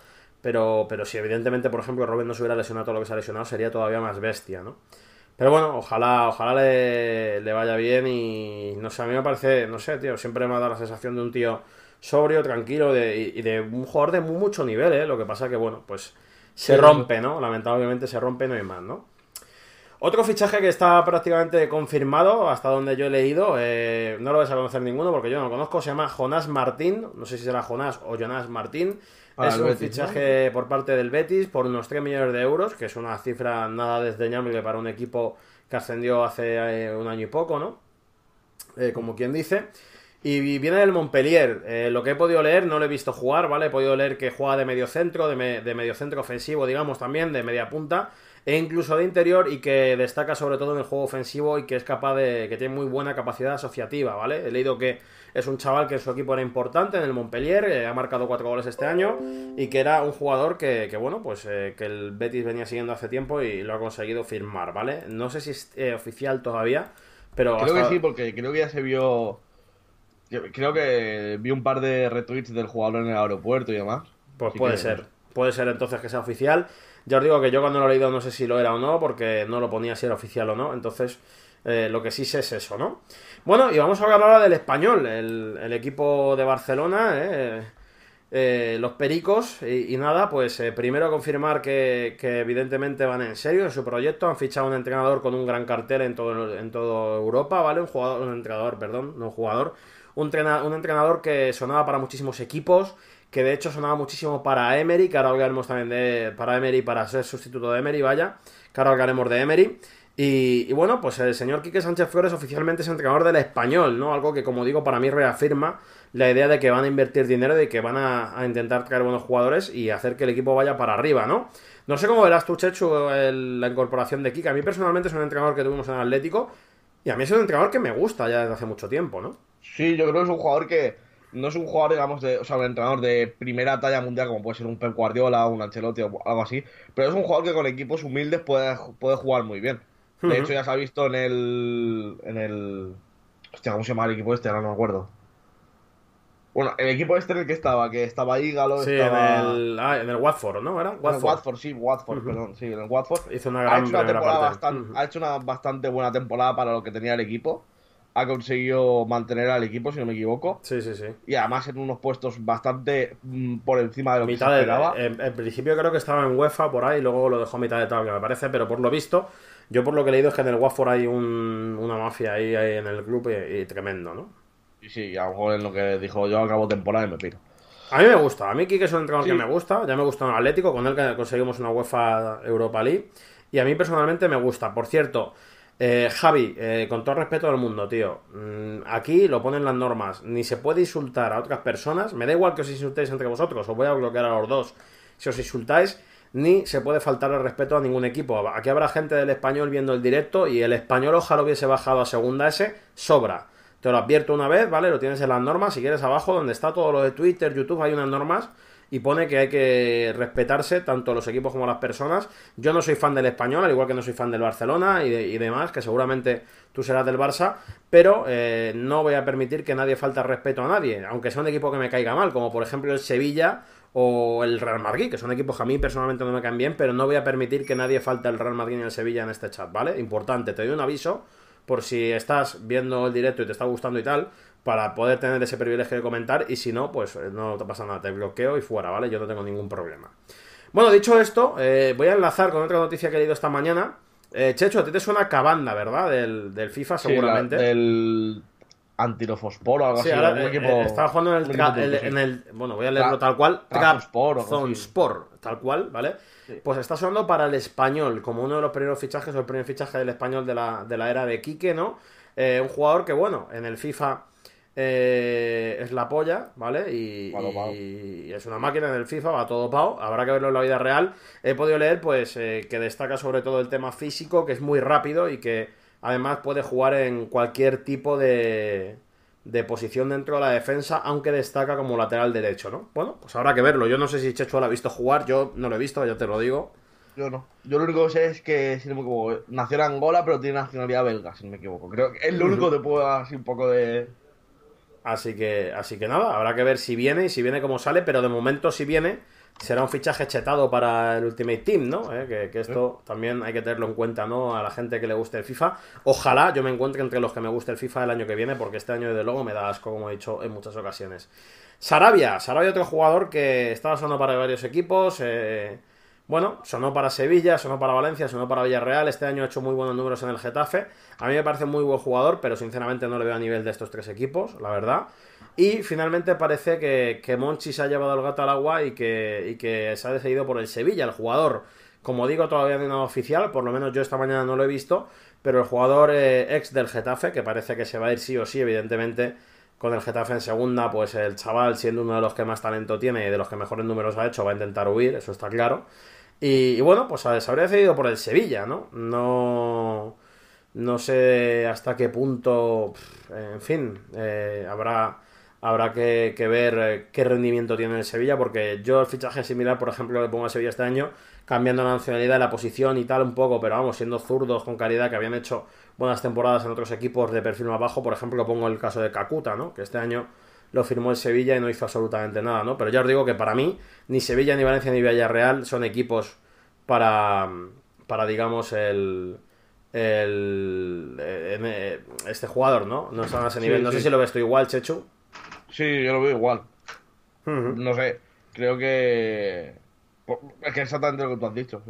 Pero, pero si evidentemente, por ejemplo, Robben no se hubiera lesionado todo lo que se ha lesionado, sería todavía más bestia, ¿no? Pero bueno, ojalá, ojalá le, vaya bien y no sé, a mí me parece, no sé, tío, siempre me ha dado la sensación de un tío sobrio, tranquilo de, y, de un jugador de mucho nivel, ¿eh? Lo que pasa que, bueno, pues se rompe, ¿no? Lamentablemente se rompe, no hay más, ¿no? Otro fichaje que está prácticamente confirmado, hasta donde yo he leído, eh, no lo vais a conocer ninguno porque yo no lo conozco, se llama Jonás Martín, no sé si será Jonás o Jonás Martín. es un fichaje por parte del Betis por unos 3 millones de euros, que es una cifra nada desdeñable para un equipo que ascendió hace eh, un año y poco, ¿no? Eh, como quien dice. Y viene del Montpellier. lo que he podido leer, no lo he visto jugar, ¿vale? He podido leer que juega de medio centro, de, de medio centro ofensivo, digamos, también, de media punta e incluso de interior y que destaca sobre todo en el juego ofensivo y que es capaz de. que tiene muy buena capacidad asociativa, ¿vale? He leído que es un chaval que en su equipo era importante en el Montpellier, eh, ha marcado cuatro goles este año y que era un jugador que, bueno, pues eh, que el Betis venía siguiendo hace tiempo y lo ha conseguido firmar, ¿vale? No sé si es eh, oficial todavía, pero. Creo que sí, porque creo que ya se vio. Creo que vi un par de retweets del jugador en el aeropuerto y demás. Pues puede ser, puede ser entonces que sea oficial. Ya os digo que yo cuando lo he leído no sé si lo era o no, porque no lo ponía si era oficial o no. Entonces, eh, lo que sí sé es eso, ¿no? Bueno, y vamos a hablar ahora del español, el, equipo de Barcelona, eh, eh, los pericos, y, nada, pues primero confirmar que, evidentemente van en serio en su proyecto, han fichado un entrenador con un gran cartel en todo, en toda Europa, ¿vale? Un jugador, un entrenador, perdón, no un jugador, un entrenador que sonaba para muchísimos equipos, que de hecho sonaba muchísimo para Emery, que ahora hablaremos también de. para Emery, para ser sustituto de Emery, vaya, que ahora hablaremos de Emery. Y, bueno, pues el señor Quique Sánchez Flores oficialmente es entrenador del español, ¿no? Algo que, como digo, para mí reafirma la idea de que van a invertir dinero, de que van a, intentar traer buenos jugadores y hacer que el equipo vaya para arriba, ¿no? No sé cómo verás tú, Chechu, la incorporación de Quique. A mí personalmente es un entrenador que tuvimos en Atlético y a mí es un entrenador que me gusta ya desde hace mucho tiempo, ¿no? Sí, yo creo que es un jugador que, no es un jugador, digamos, de, o sea, un entrenador de primera talla mundial, como puede ser un Pep Guardiola, o un Ancelotti o algo así, pero es un jugador que con equipos humildes puede, puede jugar muy bien. De hecho, ya se ha visto en el. En el. Hostia, ¿cómo se llama el equipo este? Ahora no me acuerdo. Bueno, el equipo este en el que estaba, que estaba Ígalo, sí, estaba... En el, ah, en el Watford, ¿no? ¿Era? Watford. En el Watford, sí, Watford, perdón, sí, en el Watford. Hizo una gran ha hecho una temporada Bastante, Ha hecho una bastante buena temporada para lo que tenía el equipo ha conseguido mantener al equipo, si no me equivoco. Sí, sí, sí. Y además en unos puestos bastante mm, por encima de lo mitad que De, en, principio creo que estaba en UEFA por ahí, luego lo dejó a mitad de tabla, me parece, pero por lo visto, yo por lo que he leído es que en el Watford hay una mafia ahí, en el club y, tremendo, ¿no? sí sí, a lo mejor en lo que dijo yo, acabo temporada y me piro. A mí me gusta, a mí Kike es un entrenador que me gusta, ya me gusta un Atlético, con él que conseguimos una UEFA Europa League, y a mí personalmente me gusta. Por cierto, eh, Javi, eh, con todo respeto del mundo, tío, mm, aquí lo ponen las normas, ni se puede insultar a otras personas, me da igual que os insultéis entre vosotros, os voy a bloquear a los dos si os insultáis, ni se puede faltar el respeto a ningún equipo. Aquí habrá gente del español viendo el directo y el español ojalá hubiese bajado a segunda S, sobra. Te lo advierto una vez, ¿vale? Lo tienes en las normas, si quieres abajo, donde está todo lo de Twitter, YouTube, hay unas normas y pone que hay que respetarse tanto los equipos como las personas. Yo no soy fan del español, al igual que no soy fan del Barcelona y, demás, que seguramente tú serás del Barça, pero eh, no voy a permitir que nadie falte respeto a nadie, aunque sea un equipo que me caiga mal, como por ejemplo el Sevilla o el Real Madrid, que son equipos que a mí personalmente no me caen bien, pero no voy a permitir que nadie falte al Real Madrid ni al Sevilla en este chat, ¿vale? Importante, te doy un aviso por si estás viendo el directo y te está gustando y tal, para poder tener ese privilegio de comentar y si no, pues eh, no te pasa nada, te bloqueo y fuera, ¿vale? Yo no tengo ningún problema. Bueno, dicho esto, eh, voy a enlazar con otra noticia que he leído esta mañana. Eh, Checho, a ti te suena Cabanda, ¿verdad? Del, del FIFA, seguramente. Sí, o algo así. Eh, eh, estaba jugando en el, Bueno, voy a leerlo tal cual. tal cual, ¿vale? Pues está sonando para el español, como uno de los primeros fichajes, o el primer fichaje del español de la, de la era de Quique, ¿no? Eh, un jugador que, bueno, en el FIFA es la polla, ¿vale? Y, y, es una máquina en el FIFA, va todo pao, habrá que verlo en la vida real. He podido leer, pues, que destaca sobre todo el tema físico, que es muy rápido y que Además, puede jugar en cualquier tipo de, de posición dentro de la defensa, aunque destaca como lateral derecho, ¿no? Bueno, pues habrá que verlo. Yo no sé si Chechua lo ha visto jugar, yo no lo he visto, ya te lo digo. Yo no. Yo lo único que sé es que si no nació en Angola, pero tiene nacionalidad belga, si no me equivoco. Creo que es lo único que puedo dar así un poco de. Así que, así que nada, habrá que ver si viene y si viene como sale, pero de momento si viene será un fichaje chetado para el Ultimate Team, ¿no? Eh, que, esto también hay que tenerlo en cuenta, ¿no? A la gente que le guste el FIFA. Ojalá yo me encuentre entre los que me guste el FIFA el año que viene, porque este año, desde luego, me da asco, como he dicho en muchas ocasiones. Sarabia, Sarabia, otro jugador que estaba sonando para varios equipos. Eh, bueno, sonó para Sevilla, sonó para Valencia, sonó para Villarreal. Este año ha hecho muy buenos números en el Getafe. A mí me parece muy buen jugador, pero sinceramente no le veo a nivel de estos tres equipos, la verdad. Y finalmente parece que, Monchi se ha llevado al gato al agua y que, y que se ha decidido por el Sevilla, el jugador. Como digo, todavía no hay nada oficial, por lo menos yo esta mañana no lo he visto, pero el jugador eh, ex del Getafe, que parece que se va a ir sí o sí, evidentemente, con el Getafe en segunda, pues el chaval, siendo uno de los que más talento tiene y de los que mejores números ha hecho, va a intentar huir, eso está claro. Y, bueno, pues se habría decidido por el Sevilla, ¿no? No, no sé hasta qué punto, en fin, eh, habrá Habrá que, ver eh, qué rendimiento tiene el Sevilla, porque yo el fichaje similar, por ejemplo, le pongo a Sevilla este año, cambiando la nacionalidad, la posición y tal un poco, pero vamos, siendo zurdos con calidad que habían hecho buenas temporadas en otros equipos de perfil más bajo, por ejemplo, pongo el caso de Cacuta, ¿no? Que este año lo firmó el Sevilla y no hizo absolutamente nada, ¿no? Pero ya os digo que para mí, ni Sevilla, ni Valencia, ni Villarreal son equipos para, para digamos, el, el, eh, eh, este jugador, ¿no? No están a ese nivel. no sé si lo ves tú igual, Chechu. Sí, yo lo veo igual. No sé, creo que. Es que exactamente lo que tú has dicho.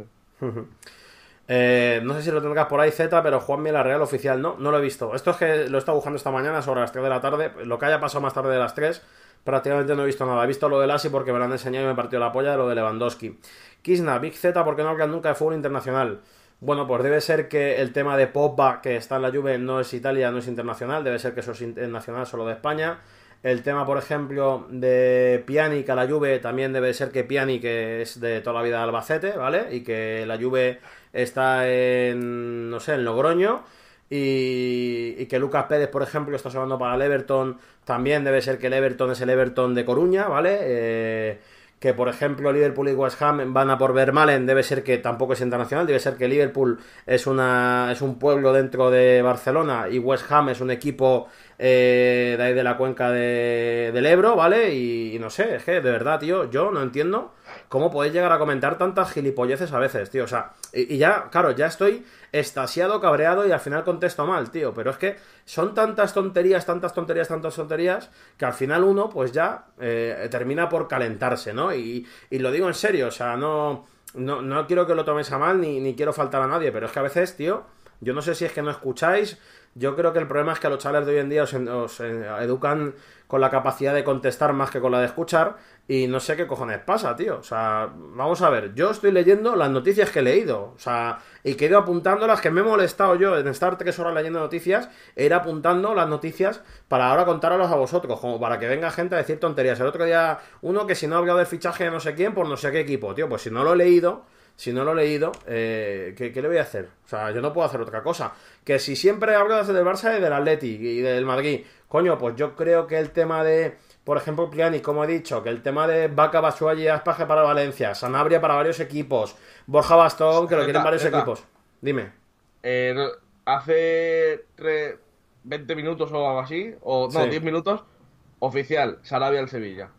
Eh, no sé si lo tengas por ahí, Z, pero Juan Miela, Real oficial no, no lo he visto. Esto es que lo he estado buscando esta mañana, sobre las 3 de la tarde. Lo que haya pasado más tarde de las 3, prácticamente no he visto nada. He visto lo de Asi porque me lo han enseñado y me partió la polla de lo de Lewandowski. Kisna, Big Z, ¿por qué no hablan nunca de fútbol internacional? Bueno, pues debe ser que el tema de Popba, que está en la Juve, no es Italia, no es internacional, debe ser que eso es internacional solo de España. El tema, por ejemplo, de Pjanic a la Juve también debe ser que que es de toda la vida de Albacete, ¿vale? Y que la Juve está en, no sé, en Logroño. Y, que Lucas Pérez, por ejemplo, está sonando para el Everton. También debe ser que el Everton es el Everton de Coruña, ¿vale? Eh, que por ejemplo Liverpool y West Ham van a por Malen debe ser que tampoco es internacional, debe ser que Liverpool es, una, es un pueblo dentro de Barcelona y West Ham es un equipo eh, de ahí de la cuenca de, del Ebro, ¿vale? Y, y, no sé, es que de verdad, tío, yo no entiendo cómo podéis llegar a comentar tantas gilipolleces a veces, tío. O sea, y, ya, claro, ya estoy estasiado, cabreado y al final contesto mal, tío. Pero es que son tantas tonterías, tantas tonterías, tantas tonterías, que al final uno, pues ya eh, termina por calentarse, ¿no? Y, lo digo en serio, o sea, no, no, quiero que lo toméis a mal ni, ni quiero faltar a nadie, pero es que a veces, tío, yo no sé si es que no escucháis yo creo que el problema es que a los chavales de hoy en día os, eh, educan con la capacidad de contestar más que con la de escuchar. Y no sé qué cojones pasa, tío. O sea, vamos a ver. Yo estoy leyendo las noticias que he leído. O sea, y que he ido apuntando las que me he molestado yo en estar tres horas leyendo noticias. Era ir apuntando las noticias para ahora contarlas a vosotros. Como para que venga gente a decir tonterías. El otro día, uno que si no ha hablado del fichaje de no sé quién por pues no sé qué equipo, tío. Pues si no lo he leído. Si no lo he leído, eh, ¿qué le voy a hacer? O sea, yo no puedo hacer otra cosa. Que si siempre hablas del Barça y del Atleti y del Madrid, coño, pues yo creo que el tema de, por ejemplo, Pliani, como he dicho, que el tema de Vaca, Basuay y Aspaje para Valencia, Sanabria para varios equipos, Borja Bastón, que lo quieren varios equipos. Dime. Eh, hace 20 minutos o algo así, o no, 10 minutos, oficial, Sarabia al Sevilla.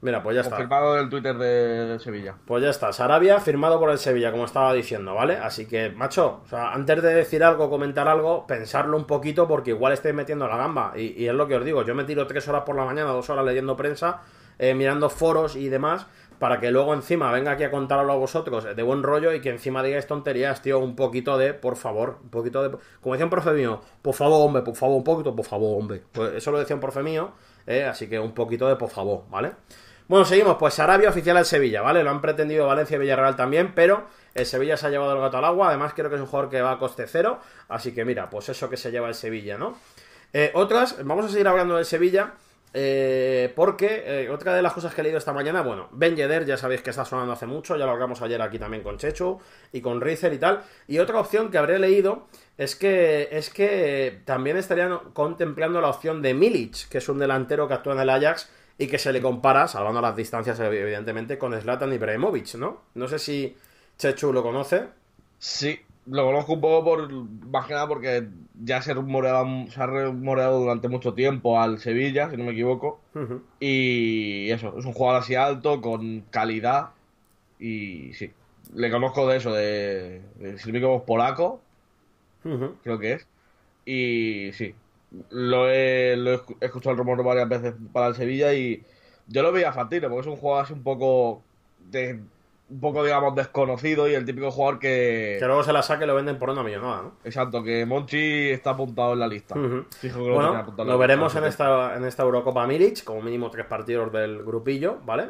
Mira, pues ya está. Confirmado del Twitter de Sevilla. Pues ya está. Sarabia firmado por el Sevilla, como estaba diciendo, ¿vale? Así que, macho, sea, antes de decir algo, comentar algo, pensarlo un poquito porque igual estáis metiendo la gamba. Y, es lo que os digo, yo me tiro tres horas por la mañana, dos horas leyendo prensa, eh, mirando foros y demás, para que luego encima venga aquí a contarlo a vosotros de buen rollo y que encima digáis tonterías, tío, un poquito de, por favor, un poquito de... Como decía un profe mío, por favor, hombre, por favor, un poquito, por favor, hombre. Pues eso lo decía un profe mío, eh, así que un poquito de por favor, ¿vale? Bueno, seguimos, pues Arabia oficial al Sevilla, ¿vale? Lo han pretendido Valencia y Villarreal también, pero el Sevilla se ha llevado el gato al agua, además creo que es un jugador que va a coste cero, así que mira, pues eso que se lleva el Sevilla, ¿no? Eh, otras, vamos a seguir hablando del Sevilla, eh, porque eh, otra de las cosas que he leído esta mañana, bueno, Ben Yedder ya sabéis que está sonando hace mucho, ya lo hablamos ayer aquí también con Chechu y con Rizer y tal, y otra opción que habré leído es que, es que también estarían contemplando la opción de Milic, que es un delantero que actúa en el Ajax, y que se le compara, salvando las distancias evidentemente, con Zlatan Ibrahimovic, ¿no? No sé si Chechu lo conoce. Sí, lo conozco un poco por, más que nada porque ya se, ha rumoreado durante mucho tiempo al Sevilla, si no me equivoco. Y eso, es un jugador así alto, con calidad. Y sí, le conozco de eso, de, de polaco, creo que es. Y sí, lo he, escuchado el rumor varias veces para el Sevilla y yo lo veía fácil, porque es un jugador así un poco un poco, digamos, desconocido y el típico jugador que. Que luego se la saque y lo venden por una millonada, Exacto, que Monchi está apuntado en la lista. bueno, lo, veremos en esta, en esta Eurocopa Milic, como mínimo tres partidos del grupillo, ¿vale?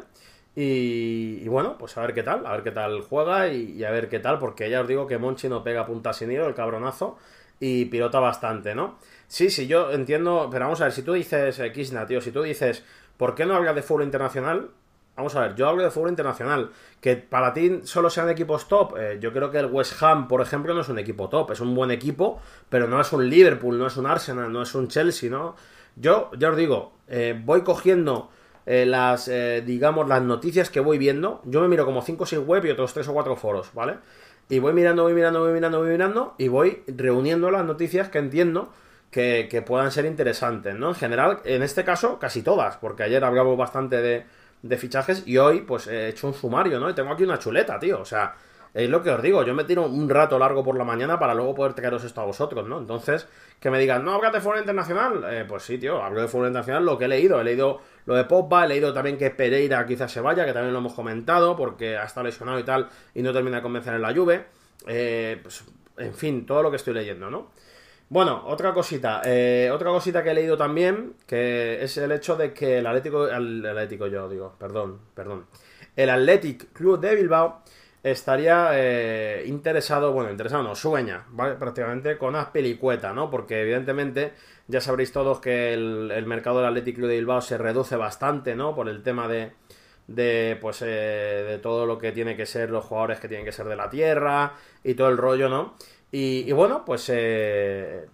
Y, bueno, pues a ver qué tal, a ver qué tal juega y, y, a ver qué tal, porque ya os digo que Monchi no pega punta sin hilo, el cabronazo, y pilota bastante, ¿no? Sí, sí, yo entiendo, pero vamos a ver, si tú dices, eh, Kisna, tío, si tú dices, ¿por qué no hablas de fútbol internacional? Vamos a ver, yo hablo de fútbol internacional. Que para ti solo sean equipos top. Eh, yo creo que el West Ham, por ejemplo, no es un equipo top. Es un buen equipo, pero no es un Liverpool, no es un Arsenal, no es un Chelsea, ¿no? Yo, ya os digo, eh, voy cogiendo las, digamos, las noticias que voy viendo. Yo me miro como cinco o 6 web y otros tres o cuatro foros, ¿vale? Y voy mirando, voy mirando, voy mirando, voy mirando y voy reuniendo las noticias que entiendo que, puedan ser interesantes, ¿no? En general, en este caso, casi todas, porque ayer hablamos bastante de, fichajes y hoy, pues, he hecho un sumario, ¿no? Y tengo aquí una chuleta, tío, o sea, es lo que os digo, yo me tiro un rato largo por la mañana para luego poder traeros esto a vosotros, ¿no? Entonces, que me digan, no, hablas de fútbol internacional. Eh, pues sí, tío, hablo de fútbol internacional, lo que he leído. He leído lo de Popa, he leído también que Pereira quizás se vaya, que también lo hemos comentado, porque ha estado lesionado y tal, y no termina de convencer en la lluvia. Eh, pues, en fin, todo lo que estoy leyendo, ¿no? Bueno, otra cosita, eh, otra cosita que he leído también, que es el hecho de que el Atlético, el Atlético yo digo, perdón, perdón, el Athletic Club de Bilbao estaría eh, interesado, bueno, interesado no, sueña, ¿vale? Prácticamente con pelicueta, ¿no? Porque evidentemente ya sabréis todos que el, mercado del Athletic Club de Bilbao se reduce bastante, ¿no? Por el tema de, de pues eh, de todo lo que tiene que ser los jugadores que tienen que ser de la tierra y todo el rollo, ¿no? Y, bueno, pues eh,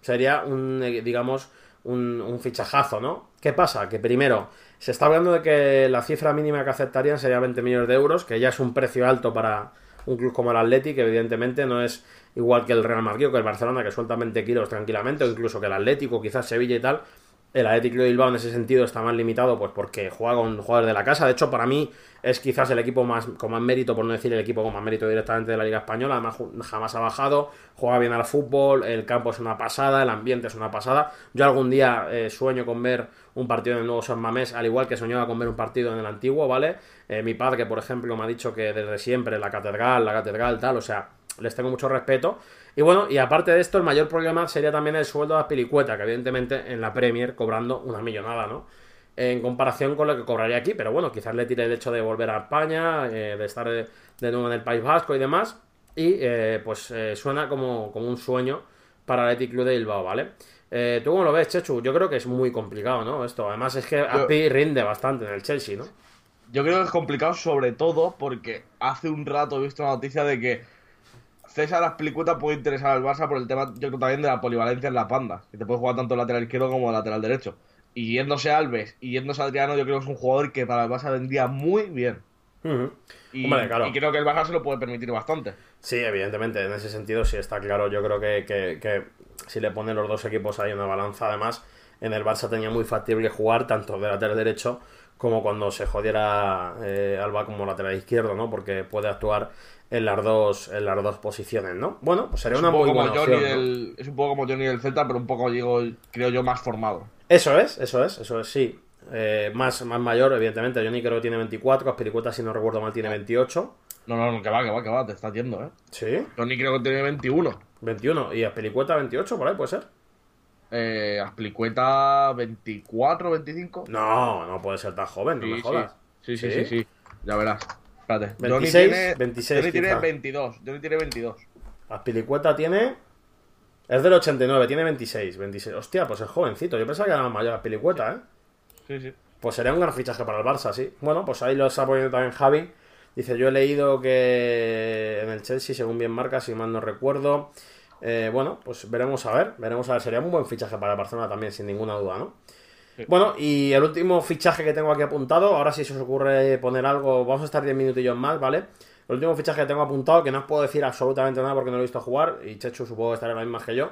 sería un, eh, digamos, un, fichajazo, ¿no? ¿Qué pasa? Que primero, se está hablando de que la cifra mínima que aceptarían sería 20 millones de euros, que ya es un precio alto para un club como el Atlético evidentemente no es igual que el Real Madrid o que el Barcelona, que sueltan 20 kilos tranquilamente, o incluso que el Atlético, quizás Sevilla y tal, el Athletic de Bilbao en ese sentido está más limitado pues porque juega con jugadores de la casa. De hecho, para mí es quizás el equipo más, con más mérito, por no decir el equipo con más mérito directamente de la Liga Española. Además, jamás ha bajado, juega bien al fútbol, el campo es una pasada, el ambiente es una pasada. Yo algún día eh, sueño con ver un partido en el nuevo San Mamés, al igual que soñaba con ver un partido en el antiguo, ¿vale? Eh, mi padre, por ejemplo, me ha dicho que desde siempre la catedral, la catedral, tal, o sea, les tengo mucho respeto. Y bueno, y aparte de esto, el mayor problema sería también el sueldo de la que evidentemente en la Premier cobrando una millonada, ¿no? En comparación con lo que cobraría aquí, pero bueno, quizás le tire el hecho de volver a España, eh, de estar de nuevo en el País Vasco y demás. Y eh, pues eh, suena como, como un sueño para el Eti Club de Bilbao, ¿vale? ¿Tú cómo lo ves, Chechu? Yo creo que es muy complicado, ¿no? Esto, además es que ti rinde bastante en el Chelsea, ¿no? Yo creo que es complicado sobre todo porque hace un rato he visto una noticia de que César explicuta puede interesar al Barça por el tema, yo creo también de la polivalencia en la panda, que te puede jugar tanto lateral izquierdo como lateral derecho. Y yéndose Alves y yéndose Adriano, yo creo que es un jugador que para el Barça vendría muy bien. y, creo que el Barça se lo puede permitir bastante. Sí, evidentemente, en ese sentido sí está claro. Yo creo que, si le ponen los dos equipos ahí una balanza, además, en el Barça tenía muy factible jugar tanto de lateral derecho como cuando se jodiera eh, Alba como lateral izquierdo, ¿no? Porque puede actuar en las dos, en posiciones, ¿no? Bueno, pues sería una un muy buena opción, Es un poco como Johnny del Z, pero un poco, digo, creo yo, más formado. Eso es, eso es, eso es, sí. Eh, más, más mayor, evidentemente. Johnny creo que tiene 24, Aspiricueta, si no recuerdo mal, tiene 28. No, no, que va, que va, que va, te está yendo, ¿eh? Sí. Johnny creo que tiene 21. 21, y Aspiricueta 28, por ahí puede ser. Eh, 24, 25. No, no puede ser tan joven, no me jodas. sí, sí, sí, sí, ya verás. Espérate. 26, tiene, 26, tiene 22. Johnny tiene 22. Aspilicueta tiene. Es del 89, tiene 26. 26. Hostia, pues es jovencito. Yo pensaba que era la mayor Aspilicueta, ¿eh? Sí, sí. Pues sería un gran fichaje para el Barça, sí. Bueno, pues ahí lo está poniendo también Javi. Dice, yo he leído que en el Chelsea, según bien marca, si mal no recuerdo. Eh, bueno, pues veremos a ver. Veremos a ver. Sería un buen fichaje para el Barcelona también, sin ninguna duda, ¿no? Bueno, y el último fichaje que tengo aquí apuntado, ahora si se os ocurre poner algo, vamos a estar 10 minutillos más, ¿vale? El último fichaje que tengo apuntado, que no os puedo decir absolutamente nada porque no lo he visto jugar, y Chechu supongo que estará la misma que yo,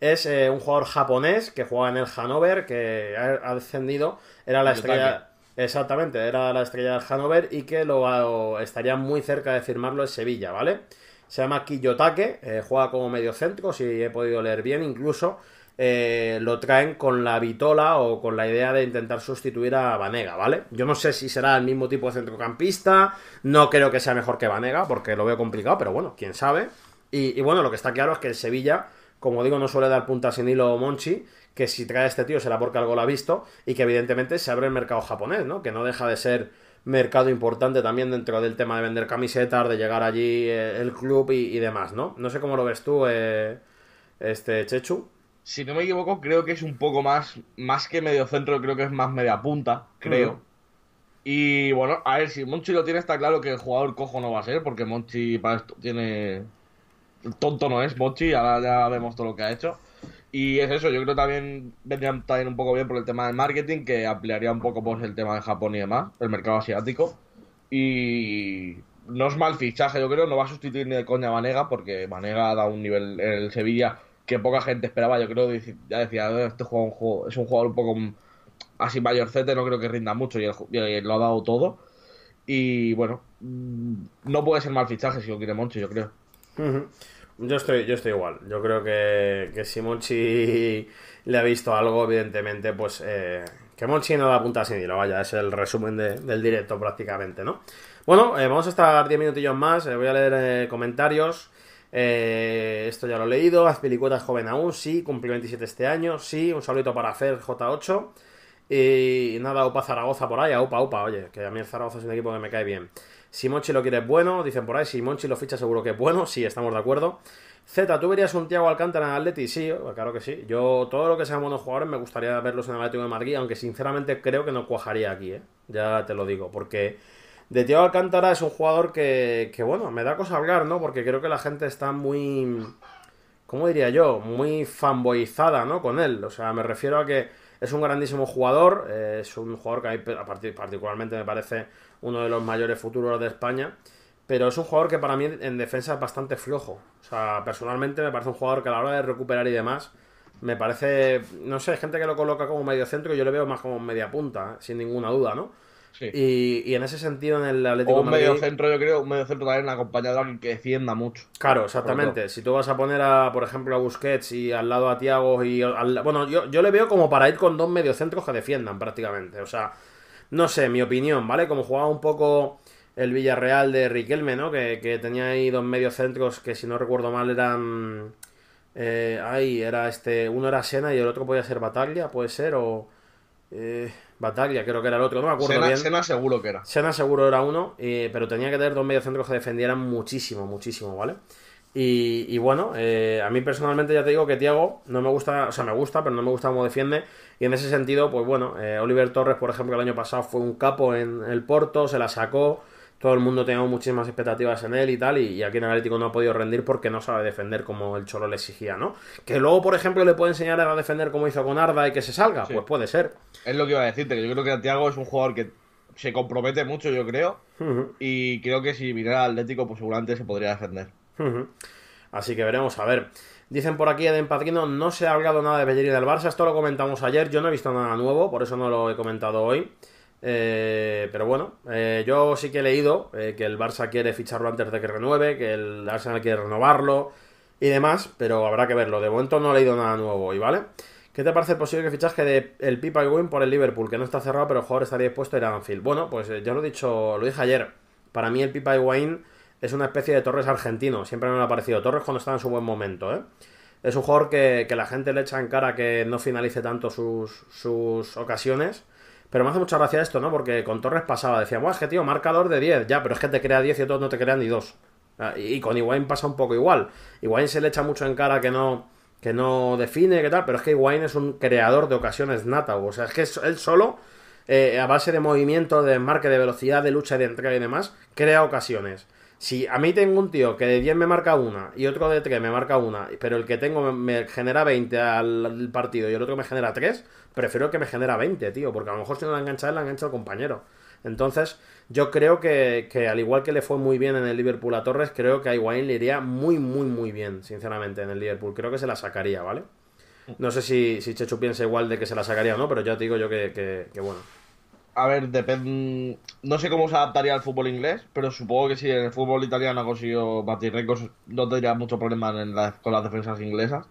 es eh, un jugador japonés que juega en el Hanover, que ha descendido, era la estrella... Exactamente, era la estrella del Hanover y que lo estaría muy cerca de firmarlo en Sevilla, ¿vale? Se llama Kiyotake, eh, juega como mediocentro, si he podido leer bien, incluso eh, lo traen con la vitola o con la idea de intentar sustituir a Vanega, ¿vale? Yo no sé si será el mismo tipo de centrocampista, no creo que sea mejor que Vanega, porque lo veo complicado, pero bueno, quién sabe. Y, bueno, lo que está claro es que el Sevilla, como digo, no suele dar Punta sin hilo Monchi, que si trae este tío será porque algo lo ha visto, y que evidentemente se abre el mercado japonés, ¿no? Que no deja de ser mercado importante también dentro del tema de vender camisetas, de llegar allí eh, el club y, demás, ¿no? No sé cómo lo ves tú, eh, este Chechu si no me equivoco, creo que es un poco más, más que medio centro, creo que es más media punta, creo. Y bueno, a ver, si Monchi lo tiene, está claro que el jugador cojo no va a ser, porque Monchi para esto tiene. Tonto no es Monchi, ahora ya vemos todo lo que ha hecho. Y es eso, yo creo que también vendría también un poco bien por el tema del marketing, que ampliaría un poco pues, el tema de Japón y demás, el mercado asiático. Y no es mal fichaje, yo creo, no va a sustituir ni de coña a Vanega, porque Vanega da un nivel en el Sevilla que poca gente esperaba. Yo creo ya decía, eh, este juego, un juego es un jugador un poco así mayorcete, no creo que rinda mucho y, lo ha dado todo. Y bueno, mm, no puede ser mal fichaje si lo quiere Monchi, yo creo. Yo estoy, yo estoy igual. Yo creo que, si Monchi [LAUGHS] le ha visto algo, evidentemente, pues eh, que Monchi no da punta sin lo vaya, es el resumen del directo prácticamente, ¿no? Bueno, eh, vamos a estar 10 minutillos más, voy a leer comentarios. Eh, esto ya lo he leído. Azpilicueta es joven aún, sí. Cumplió 27 este año, sí. Un saludito para hacer J8. Y nada, Opa Zaragoza por ahí. Opa, Opa, oye, que a mí el Zaragoza es un equipo que me cae bien. Si Monchi lo quiere bueno, dicen por ahí. Si Monchi lo ficha, seguro que es bueno. Sí, estamos de acuerdo. Z, ¿tú verías un Tiago Alcántara en Atleti? Sí, oh, claro que sí. Yo, todo lo que sean buenos jugadores, me gustaría verlos en Atlético de Madrid, aunque sinceramente creo que no cuajaría aquí, ¿eh? Ya te lo digo, porque de Thiago Alcántara es un jugador que, que, bueno, me da cosa hablar, ¿no? Porque creo que la gente está muy, ¿cómo diría yo? Muy fanboyizada, ¿no? Con él. O sea, me refiero a que es un grandísimo jugador, eh, es un jugador que partir particularmente me parece uno de los mayores futuros de España, pero es un jugador que para mí en defensa es bastante flojo. O sea, personalmente me parece un jugador que a la hora de recuperar y demás, me parece, no sé, gente que lo coloca como medio centro yo le veo más como media punta, ¿eh? sin ninguna duda, ¿no? Y, en ese sentido, en el Atlético o un medio centro, yo creo, un medio centro también acompañado de alguien que defienda mucho. Claro, exactamente. Si tú vas a poner, a, por ejemplo, a Busquets y al lado a Tiago y... bueno, yo, le veo como para ir con dos mediocentros que defiendan prácticamente. O sea, no sé, mi opinión, ¿vale? Como jugaba un poco el Villarreal de Riquelme, ¿no? Que, tenía ahí dos mediocentros que, si no recuerdo mal, eran... Eh, ay, era este... Uno era Sena y el otro podía ser Bataglia, puede ser, o... Eh, Bataglia creo que era el otro, no me acuerdo bien. Sena seguro que era. Sena seguro era uno, pero tenía que tener dos mediocentros que defendieran muchísimo, muchísimo, ¿vale? Y, bueno, eh, a mí personalmente ya te digo que Tiago no me gusta, o sea, me gusta, pero no me gusta cómo defiende. Y en ese sentido, pues bueno, eh, Oliver Torres, por ejemplo, el año pasado fue un capo en el Porto, se la sacó todo el mundo tenía muchísimas expectativas en él y tal, y, aquí en Atlético no ha podido rendir porque no sabe defender como el Cholo le exigía, ¿no? Que luego, por ejemplo, le puede enseñar a defender como hizo con Arda y que se salga, pues puede ser. Es lo que iba a decirte, que yo creo que Santiago es un jugador que se compromete mucho, yo creo, y creo que si viniera al Atlético, pues seguramente se podría defender. Así que veremos, a ver. Dicen por aquí Eden Empatino, no se ha hablado nada de Bellerín del Barça, esto lo comentamos ayer, yo no he visto nada nuevo, por eso no lo he comentado hoy. Eh, pero bueno, eh, yo sí que he leído eh, que el Barça quiere ficharlo antes de que renueve, que el Arsenal quiere renovarlo y demás, pero habrá que verlo. De momento no he leído nada nuevo y ¿vale? ¿Qué te parece posible que fichaje de el Pipa y por el Liverpool? Que no está cerrado, pero el jugador estaría dispuesto a ir a Anfield. Bueno, pues yo lo he dicho, lo dije ayer. Para mí el Pipa Wayne es una especie de Torres argentino. Siempre me ha parecido. Torres cuando está en su buen momento, Es un jugador que, la gente le echa en cara que no finalice tanto sus, sus ocasiones pero me hace mucha gracia esto, ¿no? Porque con Torres pasaba, Decía, es que tío, marcador de 10, ya, pero es que te crea 10 y otros no te crean ni 2. Ah, y con Iguain pasa un poco igual. Iguain se le echa mucho en cara que no, que no define, que tal, pero es que Iguain es un creador de ocasiones nata, o sea, es que él solo, eh, a base de movimiento, de marque, de velocidad, de lucha, de entrega y demás, crea ocasiones. Si a mí tengo un tío que de 10 me marca una y otro de 3 me marca una, pero el que tengo me, genera 20 al, partido y el otro me genera 3, prefiero que me genera 20, tío, porque a lo mejor si no la engancha él, la engancha el compañero. Entonces, yo creo que, al igual que le fue muy bien en el Liverpool a Torres, creo que a Higuaín le iría muy, muy, muy bien, sinceramente, en el Liverpool. Creo que se la sacaría, ¿vale? No sé si, si Chechu piensa igual de que se la sacaría o no, pero ya te digo yo que, bueno. A ver, depende. No sé cómo se adaptaría al fútbol inglés, pero supongo que si en el fútbol italiano ha conseguido batir récords, no tendría mucho problema con las defensas inglesas.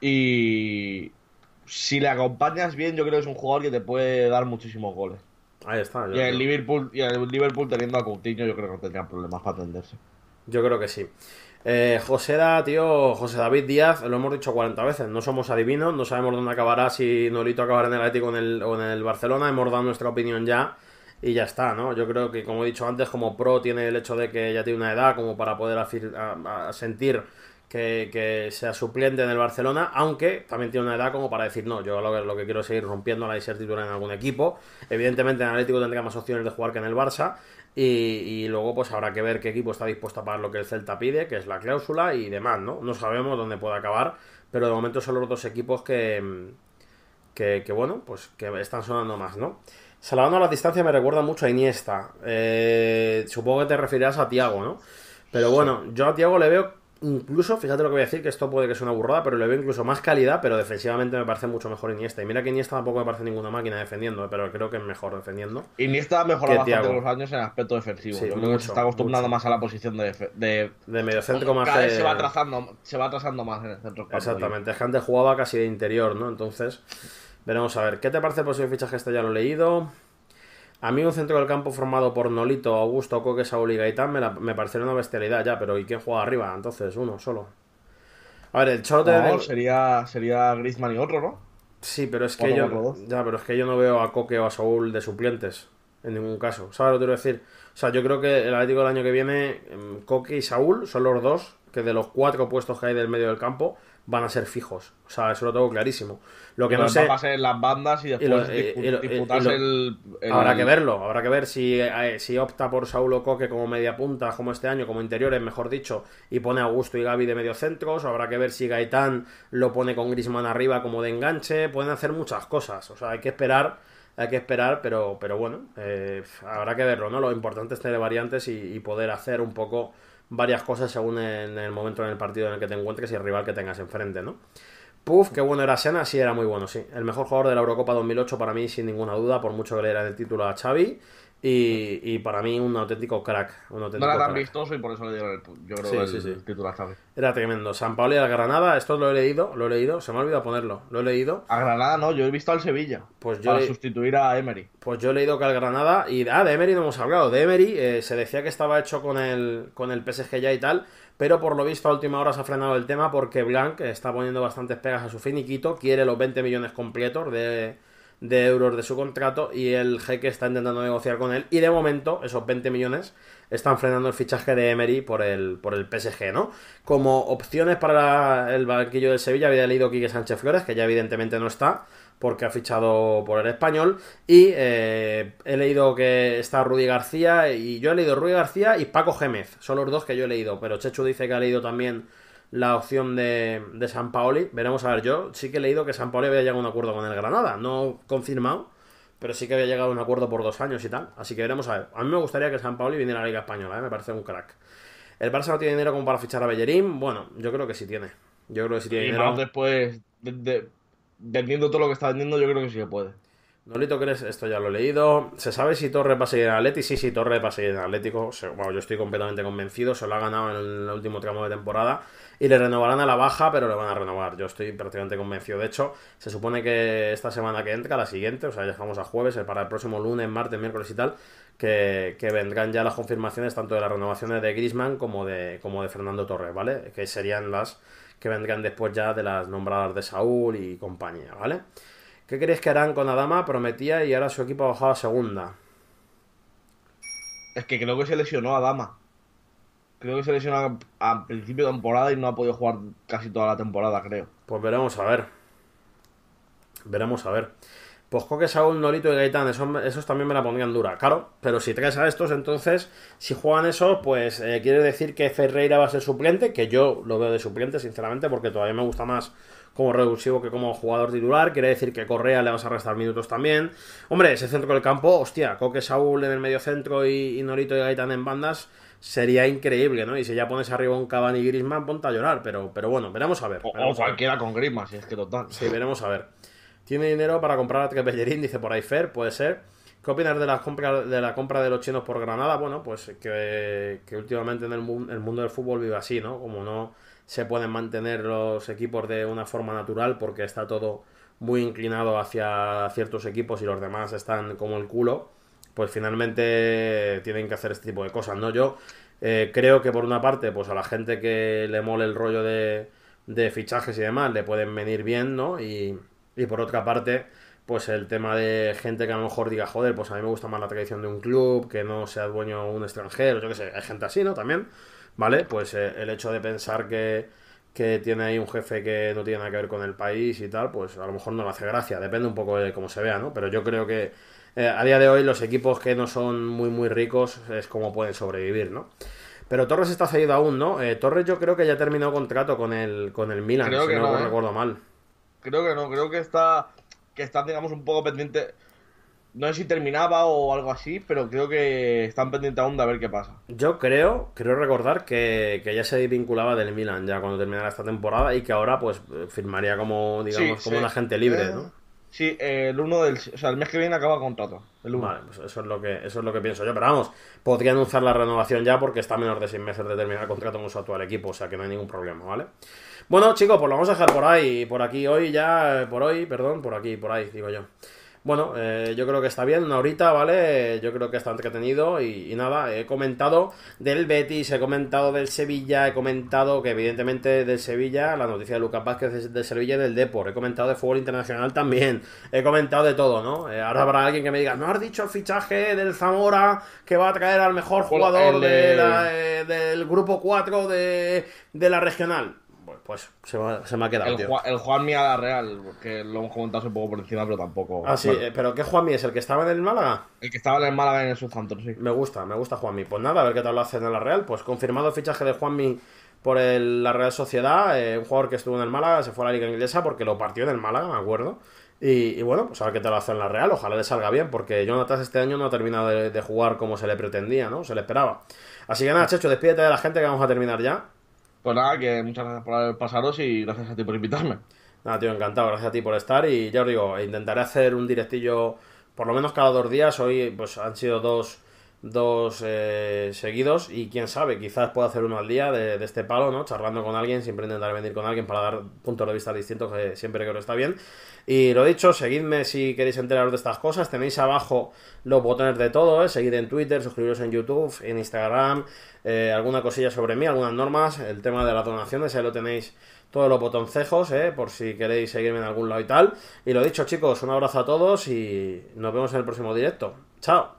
Y si le acompañas bien, yo creo que es un jugador que te puede dar muchísimos goles. Ahí está. y, el Liverpool, el Liverpool teniendo a Coutinho, yo creo que no tendrían problemas para atenderse. Yo creo que sí. Eh, José da, tío, José David Díaz, lo hemos dicho 40 veces, no somos adivinos, no sabemos dónde acabará, si Nolito acabará en el Atlético o en el Barcelona, hemos dado nuestra opinión ya y ya está, ¿no? Yo creo que, como he dicho antes, como pro tiene el hecho de que ya tiene una edad como para poder sentir que, sea suplente en el Barcelona, aunque también tiene una edad como para decir, no, yo lo que, quiero es seguir rompiendo la ser titular en algún equipo. Evidentemente en Atlético tendría más opciones de jugar que en el Barça. Y, luego pues habrá que ver qué equipo está dispuesto a pagar lo que el Celta pide, que es la cláusula y demás, ¿no? No sabemos dónde puede acabar, pero de momento son los dos equipos que, que, bueno, pues que están sonando más, ¿no? Salvando a la distancia me recuerda mucho a Iniesta. Eh, supongo que te referirás a Tiago, ¿no? Pero bueno, yo a Tiago le veo incluso, fíjate lo que voy a decir, que esto puede que sea una burrada, pero le veo incluso más calidad, pero defensivamente me parece mucho mejor Iniesta. Y mira que Iniesta tampoco me parece ninguna máquina defendiendo, ¿eh? pero creo que es mejor defendiendo. Iniesta ha mejorado bastante los años en aspecto defensivo. se está acostumbrando más a la posición de... De, de mediocentro más... Cada se, va atrasando, se va atrasando más en el centro. Exactamente, es que antes jugaba casi de interior, ¿no? Entonces, veremos a ver. ¿Qué te parece el posible fichaje este ya lo he leído? A mí un centro del campo formado por Nolito, Augusto, Coque, Saúl y Gaitán me, la, me una bestialidad ya, pero ¿y quién juega arriba? Entonces, uno solo. A ver, el sería, sería Griezmann y otro, ¿no? Sí, pero es que yo... Ya, pero es que yo no veo a Coque o a Saúl de suplentes en ningún caso. ¿Sabes lo que quiero decir? O sea, yo creo que el Atlético del año que viene, em, Coque y Saúl son los dos que de los cuatro puestos que hay del medio del campo van a ser fijos. O sea, eso lo tengo clarísimo. Lo que no sé. a las bandas y después el, Habrá que verlo, habrá que ver si, eh, si opta por Saulo Coque como media punta, como este año, como interiores, mejor dicho, y pone a Augusto y Gaby de medio O habrá que ver si Gaitán lo pone con Grisman arriba como de enganche. Pueden hacer muchas cosas. O sea, hay que esperar hay que esperar, pero, pero bueno, eh, habrá que verlo, ¿no? Lo importante es tener variantes y, poder hacer un poco varias cosas según en el momento en el partido en el que te encuentres y el rival que tengas enfrente, ¿no? Puf, qué bueno era Sena, sí era muy bueno, sí. El mejor jugador de la Eurocopa 2008 para mí, sin ninguna duda, por mucho que le era el título a Xavi. Y, para mí un auténtico crack. no era tan vistoso y por eso le dieron el, yo creo sí, sí. título Era tremendo. San Pablo y al Granada, esto lo he leído, lo he leído, se me ha olvidado ponerlo, lo he leído. A Granada no, yo he visto al Sevilla. Pues yo para sustituir a Emery. Pues yo he leído que al Granada y ah, de Emery no hemos hablado. De Emery eh, se decía que estaba hecho con el con el PSG ya y tal, pero por lo visto a última hora se ha frenado el tema porque Blanc eh, está poniendo bastantes pegas a su finiquito, quiere los 20 millones completos de de euros de su contrato y el jeque está intentando negociar con él y de momento esos 20 millones están frenando el fichaje de Emery por el, por el PSG, ¿no? Como opciones para el banquillo de Sevilla había leído Quique Sánchez Flores, que ya evidentemente no está porque ha fichado por el español y eh, he leído que está Rudy García y yo he leído Rudy García y Paco Gémez, son los dos que yo he leído, pero Chechu dice que ha leído también la opción de, de San Paoli. Veremos a ver, yo sí que he leído que San Paoli había llegado a un acuerdo con el Granada, no confirmado, pero sí que había llegado a un acuerdo por dos años y tal. Así que veremos a ver. A mí me gustaría que San Paoli viniera a la Liga Española, ¿eh? me parece un crack. ¿El Barça no tiene dinero como para fichar a Bellerín? Bueno, yo creo que sí tiene. Yo creo que sí tiene dinero. después, vendiendo todo lo que está vendiendo, yo creo que sí se puede. Nolito crees, esto ya lo he leído. ¿Se sabe si Torres va a seguir en Atlético? Sí, sí, Torres va a seguir en Atlético. Bueno, yo estoy completamente convencido. Se lo ha ganado en el último tramo de temporada. Y le renovarán a la baja, pero le van a renovar. Yo estoy prácticamente convencido. De hecho, se supone que esta semana que entra, la siguiente, o sea, ya estamos a jueves, para el próximo lunes, martes, miércoles y tal, que, vendrán ya las confirmaciones tanto de las renovaciones de Grisman como de, como de Fernando Torres, ¿vale? Que serían las que vendrán después ya de las nombradas de Saúl y compañía, ¿vale? vale ¿Qué crees que harán con Adama? Prometía y ahora su equipo ha bajado a segunda. Es que creo que se lesionó Adama. Creo que se lesionó a principio de temporada y no ha podido jugar casi toda la temporada, creo. Pues veremos a ver. Veremos a ver. Pues Coque Saúl, Norito Nolito y Gaitán, esos, también me la ponían dura, claro. Pero si traes a estos, entonces, si juegan esos, pues eh, quiere decir que Ferreira va a ser suplente, que yo lo veo de suplente, sinceramente, porque todavía me gusta más como revulsivo que como jugador titular. Quiere decir que Correa le vas a restar minutos también. Hombre, ese centro del campo, hostia, Coque Saúl en el medio centro y, Norito y Gaitán en bandas sería increíble, ¿no? Y si ya pones arriba un Cavani y Grisman, ponte a llorar, pero, pero bueno, veremos a ver. o, cualquiera con Grisman, si es que total. Sí, veremos a ver. Tiene dinero para comprar a Bellerín dice por ahí Fer, puede ser. ¿Qué opinas de la compra de, la compra de los chinos por Granada? Bueno, pues que, últimamente en el, mundo del fútbol vive así, ¿no? Como no se pueden mantener los equipos de una forma natural porque está todo muy inclinado hacia ciertos equipos y los demás están como el culo, pues finalmente tienen que hacer este tipo de cosas, ¿no? Yo eh, creo que por una parte, pues a la gente que le mole el rollo de, de fichajes y demás, le pueden venir bien, ¿no? Y, y por otra parte, pues el tema de gente que a lo mejor diga, joder, pues a mí me gusta más la tradición de un club, que no sea dueño un extranjero, yo qué sé, hay gente así, ¿no? También, ¿vale? Pues eh, el hecho de pensar que, tiene ahí un jefe que no tiene nada que ver con el país y tal, pues a lo mejor no le hace gracia, depende un poco de cómo se vea, ¿no? Pero yo creo que eh, a día de hoy los equipos que no son muy, muy ricos es como pueden sobrevivir, ¿no? Pero Torres está cedido aún, ¿no? Eh, Torres yo creo que ya terminó contrato con el, con el Milan, si no, no recuerdo mal creo que no, creo que está, que están, digamos, un poco pendiente. No sé si terminaba o algo así, pero creo que están pendientes aún de a ver qué pasa. Yo creo, creo recordar que, que, ya se vinculaba del Milan ya cuando terminara esta temporada y que ahora pues eh, firmaría como, digamos, como un agente libre, eh, ¿no? Sí, el 1 del. O sea, el mes que viene acaba contrato. El contrato Vale, pues eso es, lo que, eso es lo que pienso yo. Pero vamos, podría anunciar la renovación ya porque está a menos de 6 meses de terminar el contrato con su actual equipo. O sea que no hay ningún problema, ¿vale? Bueno, chicos, pues lo vamos a dejar por ahí, por aquí hoy ya, eh, por hoy, perdón, por aquí, por ahí, digo yo. Bueno, eh, yo creo que está bien, una horita, ¿vale? Yo creo que está entretenido y, y, nada, he comentado del Betis, he comentado del Sevilla, he comentado que evidentemente del Sevilla, la noticia de Lucas Vázquez del de Sevilla y del Depor, he comentado de fútbol internacional también, he comentado de todo, ¿no? Eh, ahora habrá alguien que me diga, ¿no has dicho el fichaje del Zamora que va a traer al mejor jugador de la, eh, del grupo 4 de, de la regional? Pues se me, ha quedado. El, tío. Juanmi a la Real, que lo hemos comentado un poco por encima, pero tampoco. Ah, sí, pero ¿qué Juanmi es? ¿El que estaba en el Málaga? El que estaba en el Málaga en el Southampton, sí. Me gusta, me gusta Juanmi. Pues nada, a ver qué tal lo hacen en la Real. Pues confirmado el fichaje de Juanmi por la Real Sociedad, eh, un jugador que estuvo en el Málaga, se fue a la Liga Inglesa porque lo partió en el Málaga, me acuerdo. Y, bueno, pues a ver qué tal lo hace en la Real, ojalá le salga bien, porque Jonathan este año no ha terminado de, de, jugar como se le pretendía, ¿no? Se le esperaba. Así que nada, Checho, despídete de la gente que vamos a terminar ya. Pues nada, que muchas gracias por haber pasado y gracias a ti por invitarme. Nada, tío, encantado, gracias a ti por estar y ya os digo, intentaré hacer un directillo por lo menos cada dos días. Hoy pues han sido dos dos eh, seguidos y quién sabe, quizás pueda hacer uno al día de, este palo, ¿no? Charlando con alguien, siempre intentaré venir con alguien para dar puntos de vista distintos, que siempre creo que está bien. Y lo dicho, seguidme si queréis enteraros de estas cosas, tenéis abajo los botones de todo, ¿eh? seguid en Twitter, suscribiros en YouTube, en Instagram, eh, alguna cosilla sobre mí, algunas normas, el tema de las donaciones, ahí lo tenéis todos los botoncejos, ¿eh? por si queréis seguirme en algún lado y tal. Y lo dicho chicos, un abrazo a todos y nos vemos en el próximo directo. Chao.